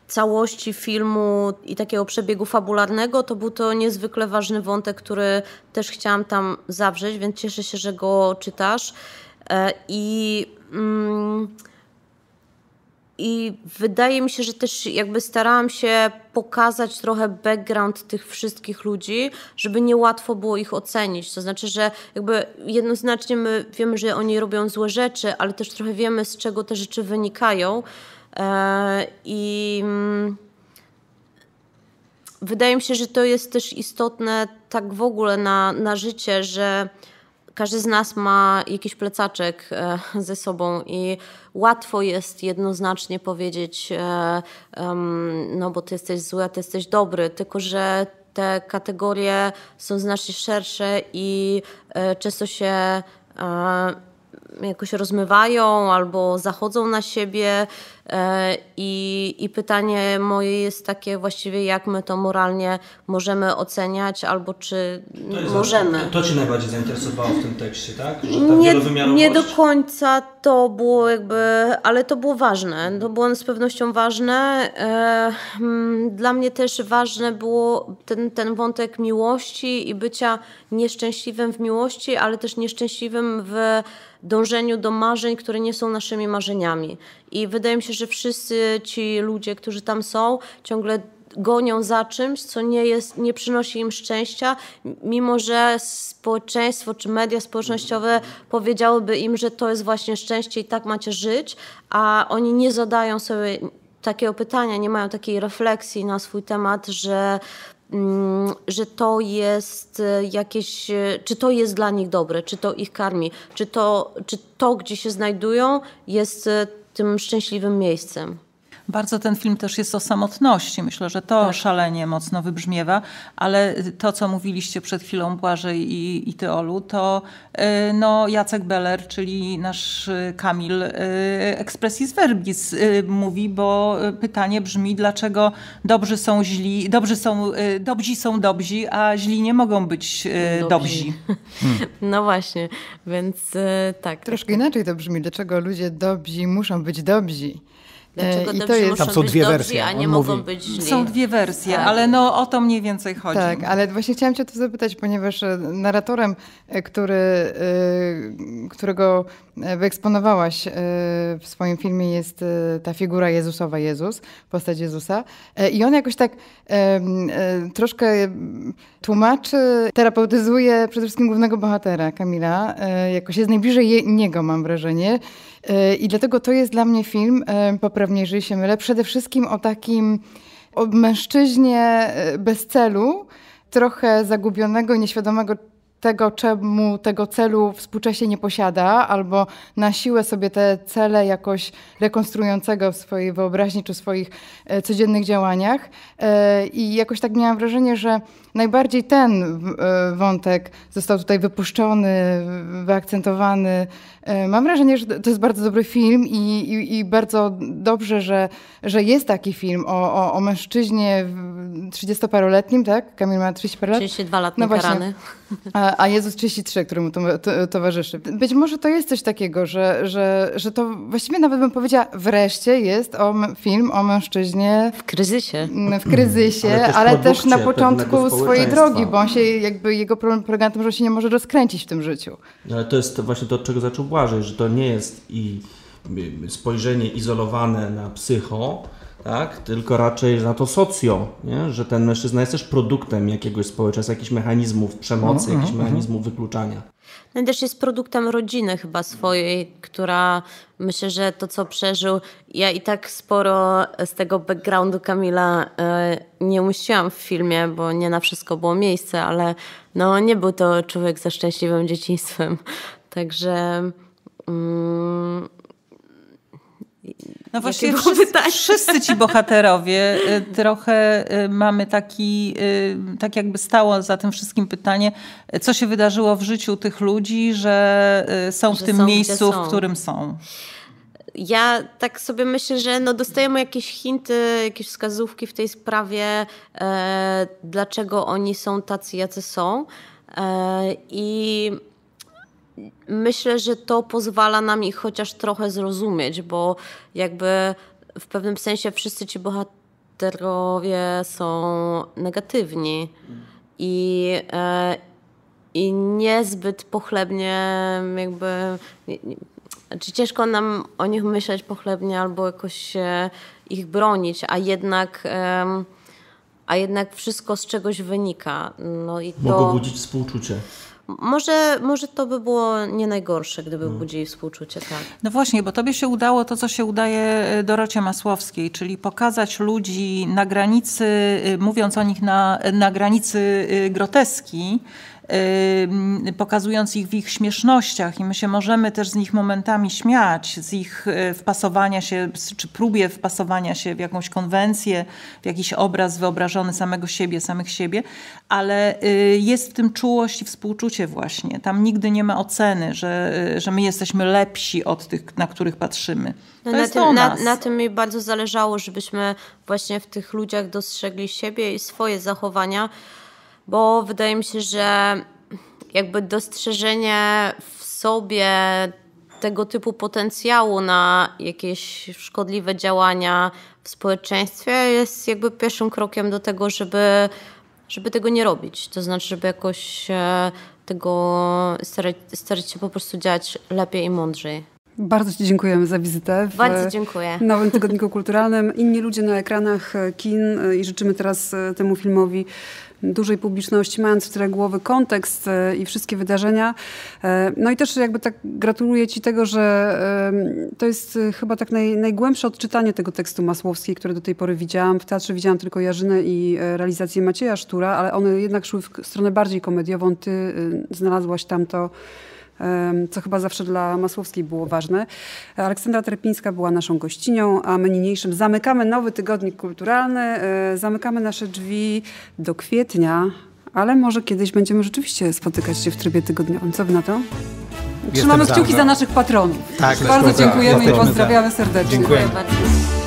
całości filmu i takiego przebiegu fabularnego, to był to niezwykle ważny wątek, który też chciałam tam zawrzeć, więc cieszę się, że go czytasz. E, I... Mm, i wydaje mi się, że też jakby starałam się pokazać trochę background tych wszystkich ludzi, żeby niełatwo było ich ocenić. To znaczy, że jakby jednoznacznie my wiemy, że oni robią złe rzeczy, ale też trochę wiemy, z czego te rzeczy wynikają. E, I mm, wydaje mi się, że to jest też istotne tak w ogóle na, na życie, że każdy z nas ma jakiś plecaczek e, ze sobą i łatwo jest jednoznacznie powiedzieć, e, no bo ty jesteś zły, a ty jesteś dobry, tylko że te kategorie są znacznie szersze i e, często się jakoś rozmywają albo zachodzą na siebie. E, I, I pytanie moje jest takie właściwie, jak my to moralnie możemy oceniać, albo czy to możemy. To, to Cię najbardziej zainteresowało w tym tekście, tak? Że ta nie, nie do końca to było jakby, ale to było ważne. To było z pewnością ważne. E, mm, dla mnie też ważne było ten, ten wątek miłości i bycia nieszczęśliwym w miłości, ale też nieszczęśliwym w dążeniu do marzeń, które nie są naszymi marzeniami. I wydaje mi się, że wszyscy ci ludzie, którzy tam są, ciągle gonią za czymś, co nie, jest, nie przynosi im szczęścia, mimo że społeczeństwo czy media społecznościowe powiedziałyby im, że to jest właśnie szczęście i tak macie żyć, a oni nie zadają sobie takiego pytania, nie mają takiej refleksji na swój temat, że mm, że to jest e, jakieś, e, czy to jest dla nich dobre, czy to ich karmi, czy to, czy to gdzie się znajdują, jest e, tym szczęśliwym miejscem. Bardzo ten film też jest o samotności. Myślę, że to tak. szalenie mocno wybrzmiewa, ale to, co mówiliście przed chwilą Błażej i, i Tyolu, to y, no, Jacek Beller, czyli nasz y, Kamil y, Expressis Verbis mówi, bo pytanie brzmi, dlaczego dobrzy są źli, dobrzy są, dobrzy są dobrzy, a źli nie mogą być dobrzy. Hmm. [laughs] No właśnie, więc tak. Troszkę inaczej to brzmi, dlaczego ludzie dobrzy muszą być dobrzy. Dlaczego e, I to jest... muszą tam są być dwie dobrzy, wersje. a nie mogą być źli? Są dwie wersje, tak. ale no o to mniej więcej chodzi. Tak, ale właśnie chciałam cię o to zapytać, ponieważ e, narratorem, e, który, którego wyeksponowałaś y, w swoim filmie jest y, ta figura Jezusowa, Jezus, postać Jezusa. E, I on jakoś tak e, troszkę tłumaczy, terapeutyzuje przede wszystkim głównego bohatera, Kamila. E, jakoś jest najbliżej niego, mam wrażenie. I dlatego to jest dla mnie film, poprawnie jeżeli się mylę, przede wszystkim o takim o mężczyźnie bez celu, trochę zagubionego, nieświadomego tego, czemu tego celu współcześnie nie posiada, albo na siłę sobie te cele jakoś rekonstruującego w swojej wyobraźni czy w swoich e, codziennych działaniach. E, I jakoś tak miałam wrażenie, że najbardziej ten e, wątek został tutaj wypuszczony, wyakcentowany. E, mam wrażenie, że to jest bardzo dobry film i, i, i bardzo dobrze, że, że jest taki film o, o, o mężczyźnie 30-paroletnim, tak? Kamil ma 30 parę lat? 32 lat no karany. A, a Jezus 33, któremu to, to, towarzyszy. Być może to jest coś takiego, że, że, że to właściwie nawet bym powiedziała, wreszcie jest o film o mężczyźnie... W kryzysie. W kryzysie, ale też, ale też na początku swojej drogi, bo on się jakby jego problem polega na tym, że się nie może rozkręcić w tym życiu. No, ale to jest właśnie to, od czego zaczął Błażej, że to nie jest i y, spojrzenie izolowane na psycho, tak? tylko raczej na to socjo, nie? że ten mężczyzna jest też produktem jakiegoś społeczeństwa, jakichś mechanizmów przemocy, mm -hmm, jakichś mhm. mechanizmów wykluczania. No i też jest produktem rodziny chyba swojej, która myślę, że to co przeżył, ja i tak sporo z tego backgroundu Kamila e, nie umieściłam w filmie, bo nie na wszystko było miejsce, ale no nie był to człowiek ze szczęśliwym dzieciństwem. Także... Mm, no właśnie wszyscy, wszyscy ci bohaterowie y, trochę y, mamy taki, y, tak jakby stało za tym wszystkim pytanie, co się wydarzyło w życiu tych ludzi, że są w tym są, miejscu, w którym są. Ja tak sobie myślę, że no dostajemy jakieś hinty, jakieś wskazówki w tej sprawie, e, dlaczego oni są tacy, jacy są. E, I myślę, że to pozwala nam ich chociaż trochę zrozumieć, bo jakby w pewnym sensie wszyscy ci bohaterowie są negatywni i, e, i niezbyt pochlebnie jakby... Czy znaczy ciężko nam o nich myśleć pochlebnie albo jakoś ich bronić, a jednak a jednak wszystko z czegoś wynika. No i to... Mogą budzić współczucie. Może, może to by było nie najgorsze, gdyby hmm. budzili współczucie, tak. No właśnie, bo tobie się udało to, co się udaje e, Dorocie Masłowskiej, czyli pokazać ludzi na granicy, y, mówiąc o nich na, na granicy y, groteski, Y, pokazując ich w ich śmiesznościach i my się możemy też z nich momentami śmiać, z ich y, wpasowania się, czy próbie wpasowania się w jakąś konwencję, w jakiś obraz wyobrażony samego siebie, samych siebie, ale y, jest w tym czułość i współczucie właśnie. Tam nigdy nie ma oceny, że, że my jesteśmy lepsi od tych, na których patrzymy. No to na, tym, na, na, tym mi bardzo zależało, żebyśmy właśnie w tych ludziach dostrzegli siebie i swoje zachowania, bo wydaje mi się, że jakby dostrzeżenie w sobie tego typu potencjału na jakieś szkodliwe działania w społeczeństwie jest jakby pierwszym krokiem do tego, żeby, żeby tego nie robić. To znaczy, żeby jakoś e, tego starać, starać się po prostu działać lepiej i mądrzej. Bardzo Ci dziękujemy za wizytę. W Bardzo dziękuję. Nowym Tygodniku Kulturalnym. Inni ludzie na ekranach e, kin e, i życzymy teraz temu filmowi dużej publiczności, mając w tyle głowy kontekst e, i wszystkie wydarzenia. E, no i też jakby tak gratuluję Ci tego, że to jest e, chyba tak naj, najgłębsze odczytanie tego tekstu Masłowskiej, które do tej pory widziałam. W teatrze widziałam tylko Jarzynę i realizację Macieja Sztura, ale one jednak szły w stronę bardziej komediową. Ty znalazłaś tam to co chyba zawsze dla Masłowskiej było ważne. Aleksandra Trepińska była naszą gościnią, a my niniejszym zamykamy nowy tygodnik kulturalny, e, zamykamy nasze drzwi do kwietnia, ale może kiedyś będziemy rzeczywiście spotykać się w trybie tygodniowym. Co by na to? Trzymamy Jestem kciuki za, za naszych patronów. Tak, Bardzo dziękujemy i pozdrawiamy serdecznie. Dziękuję. Dziękuję bardzo.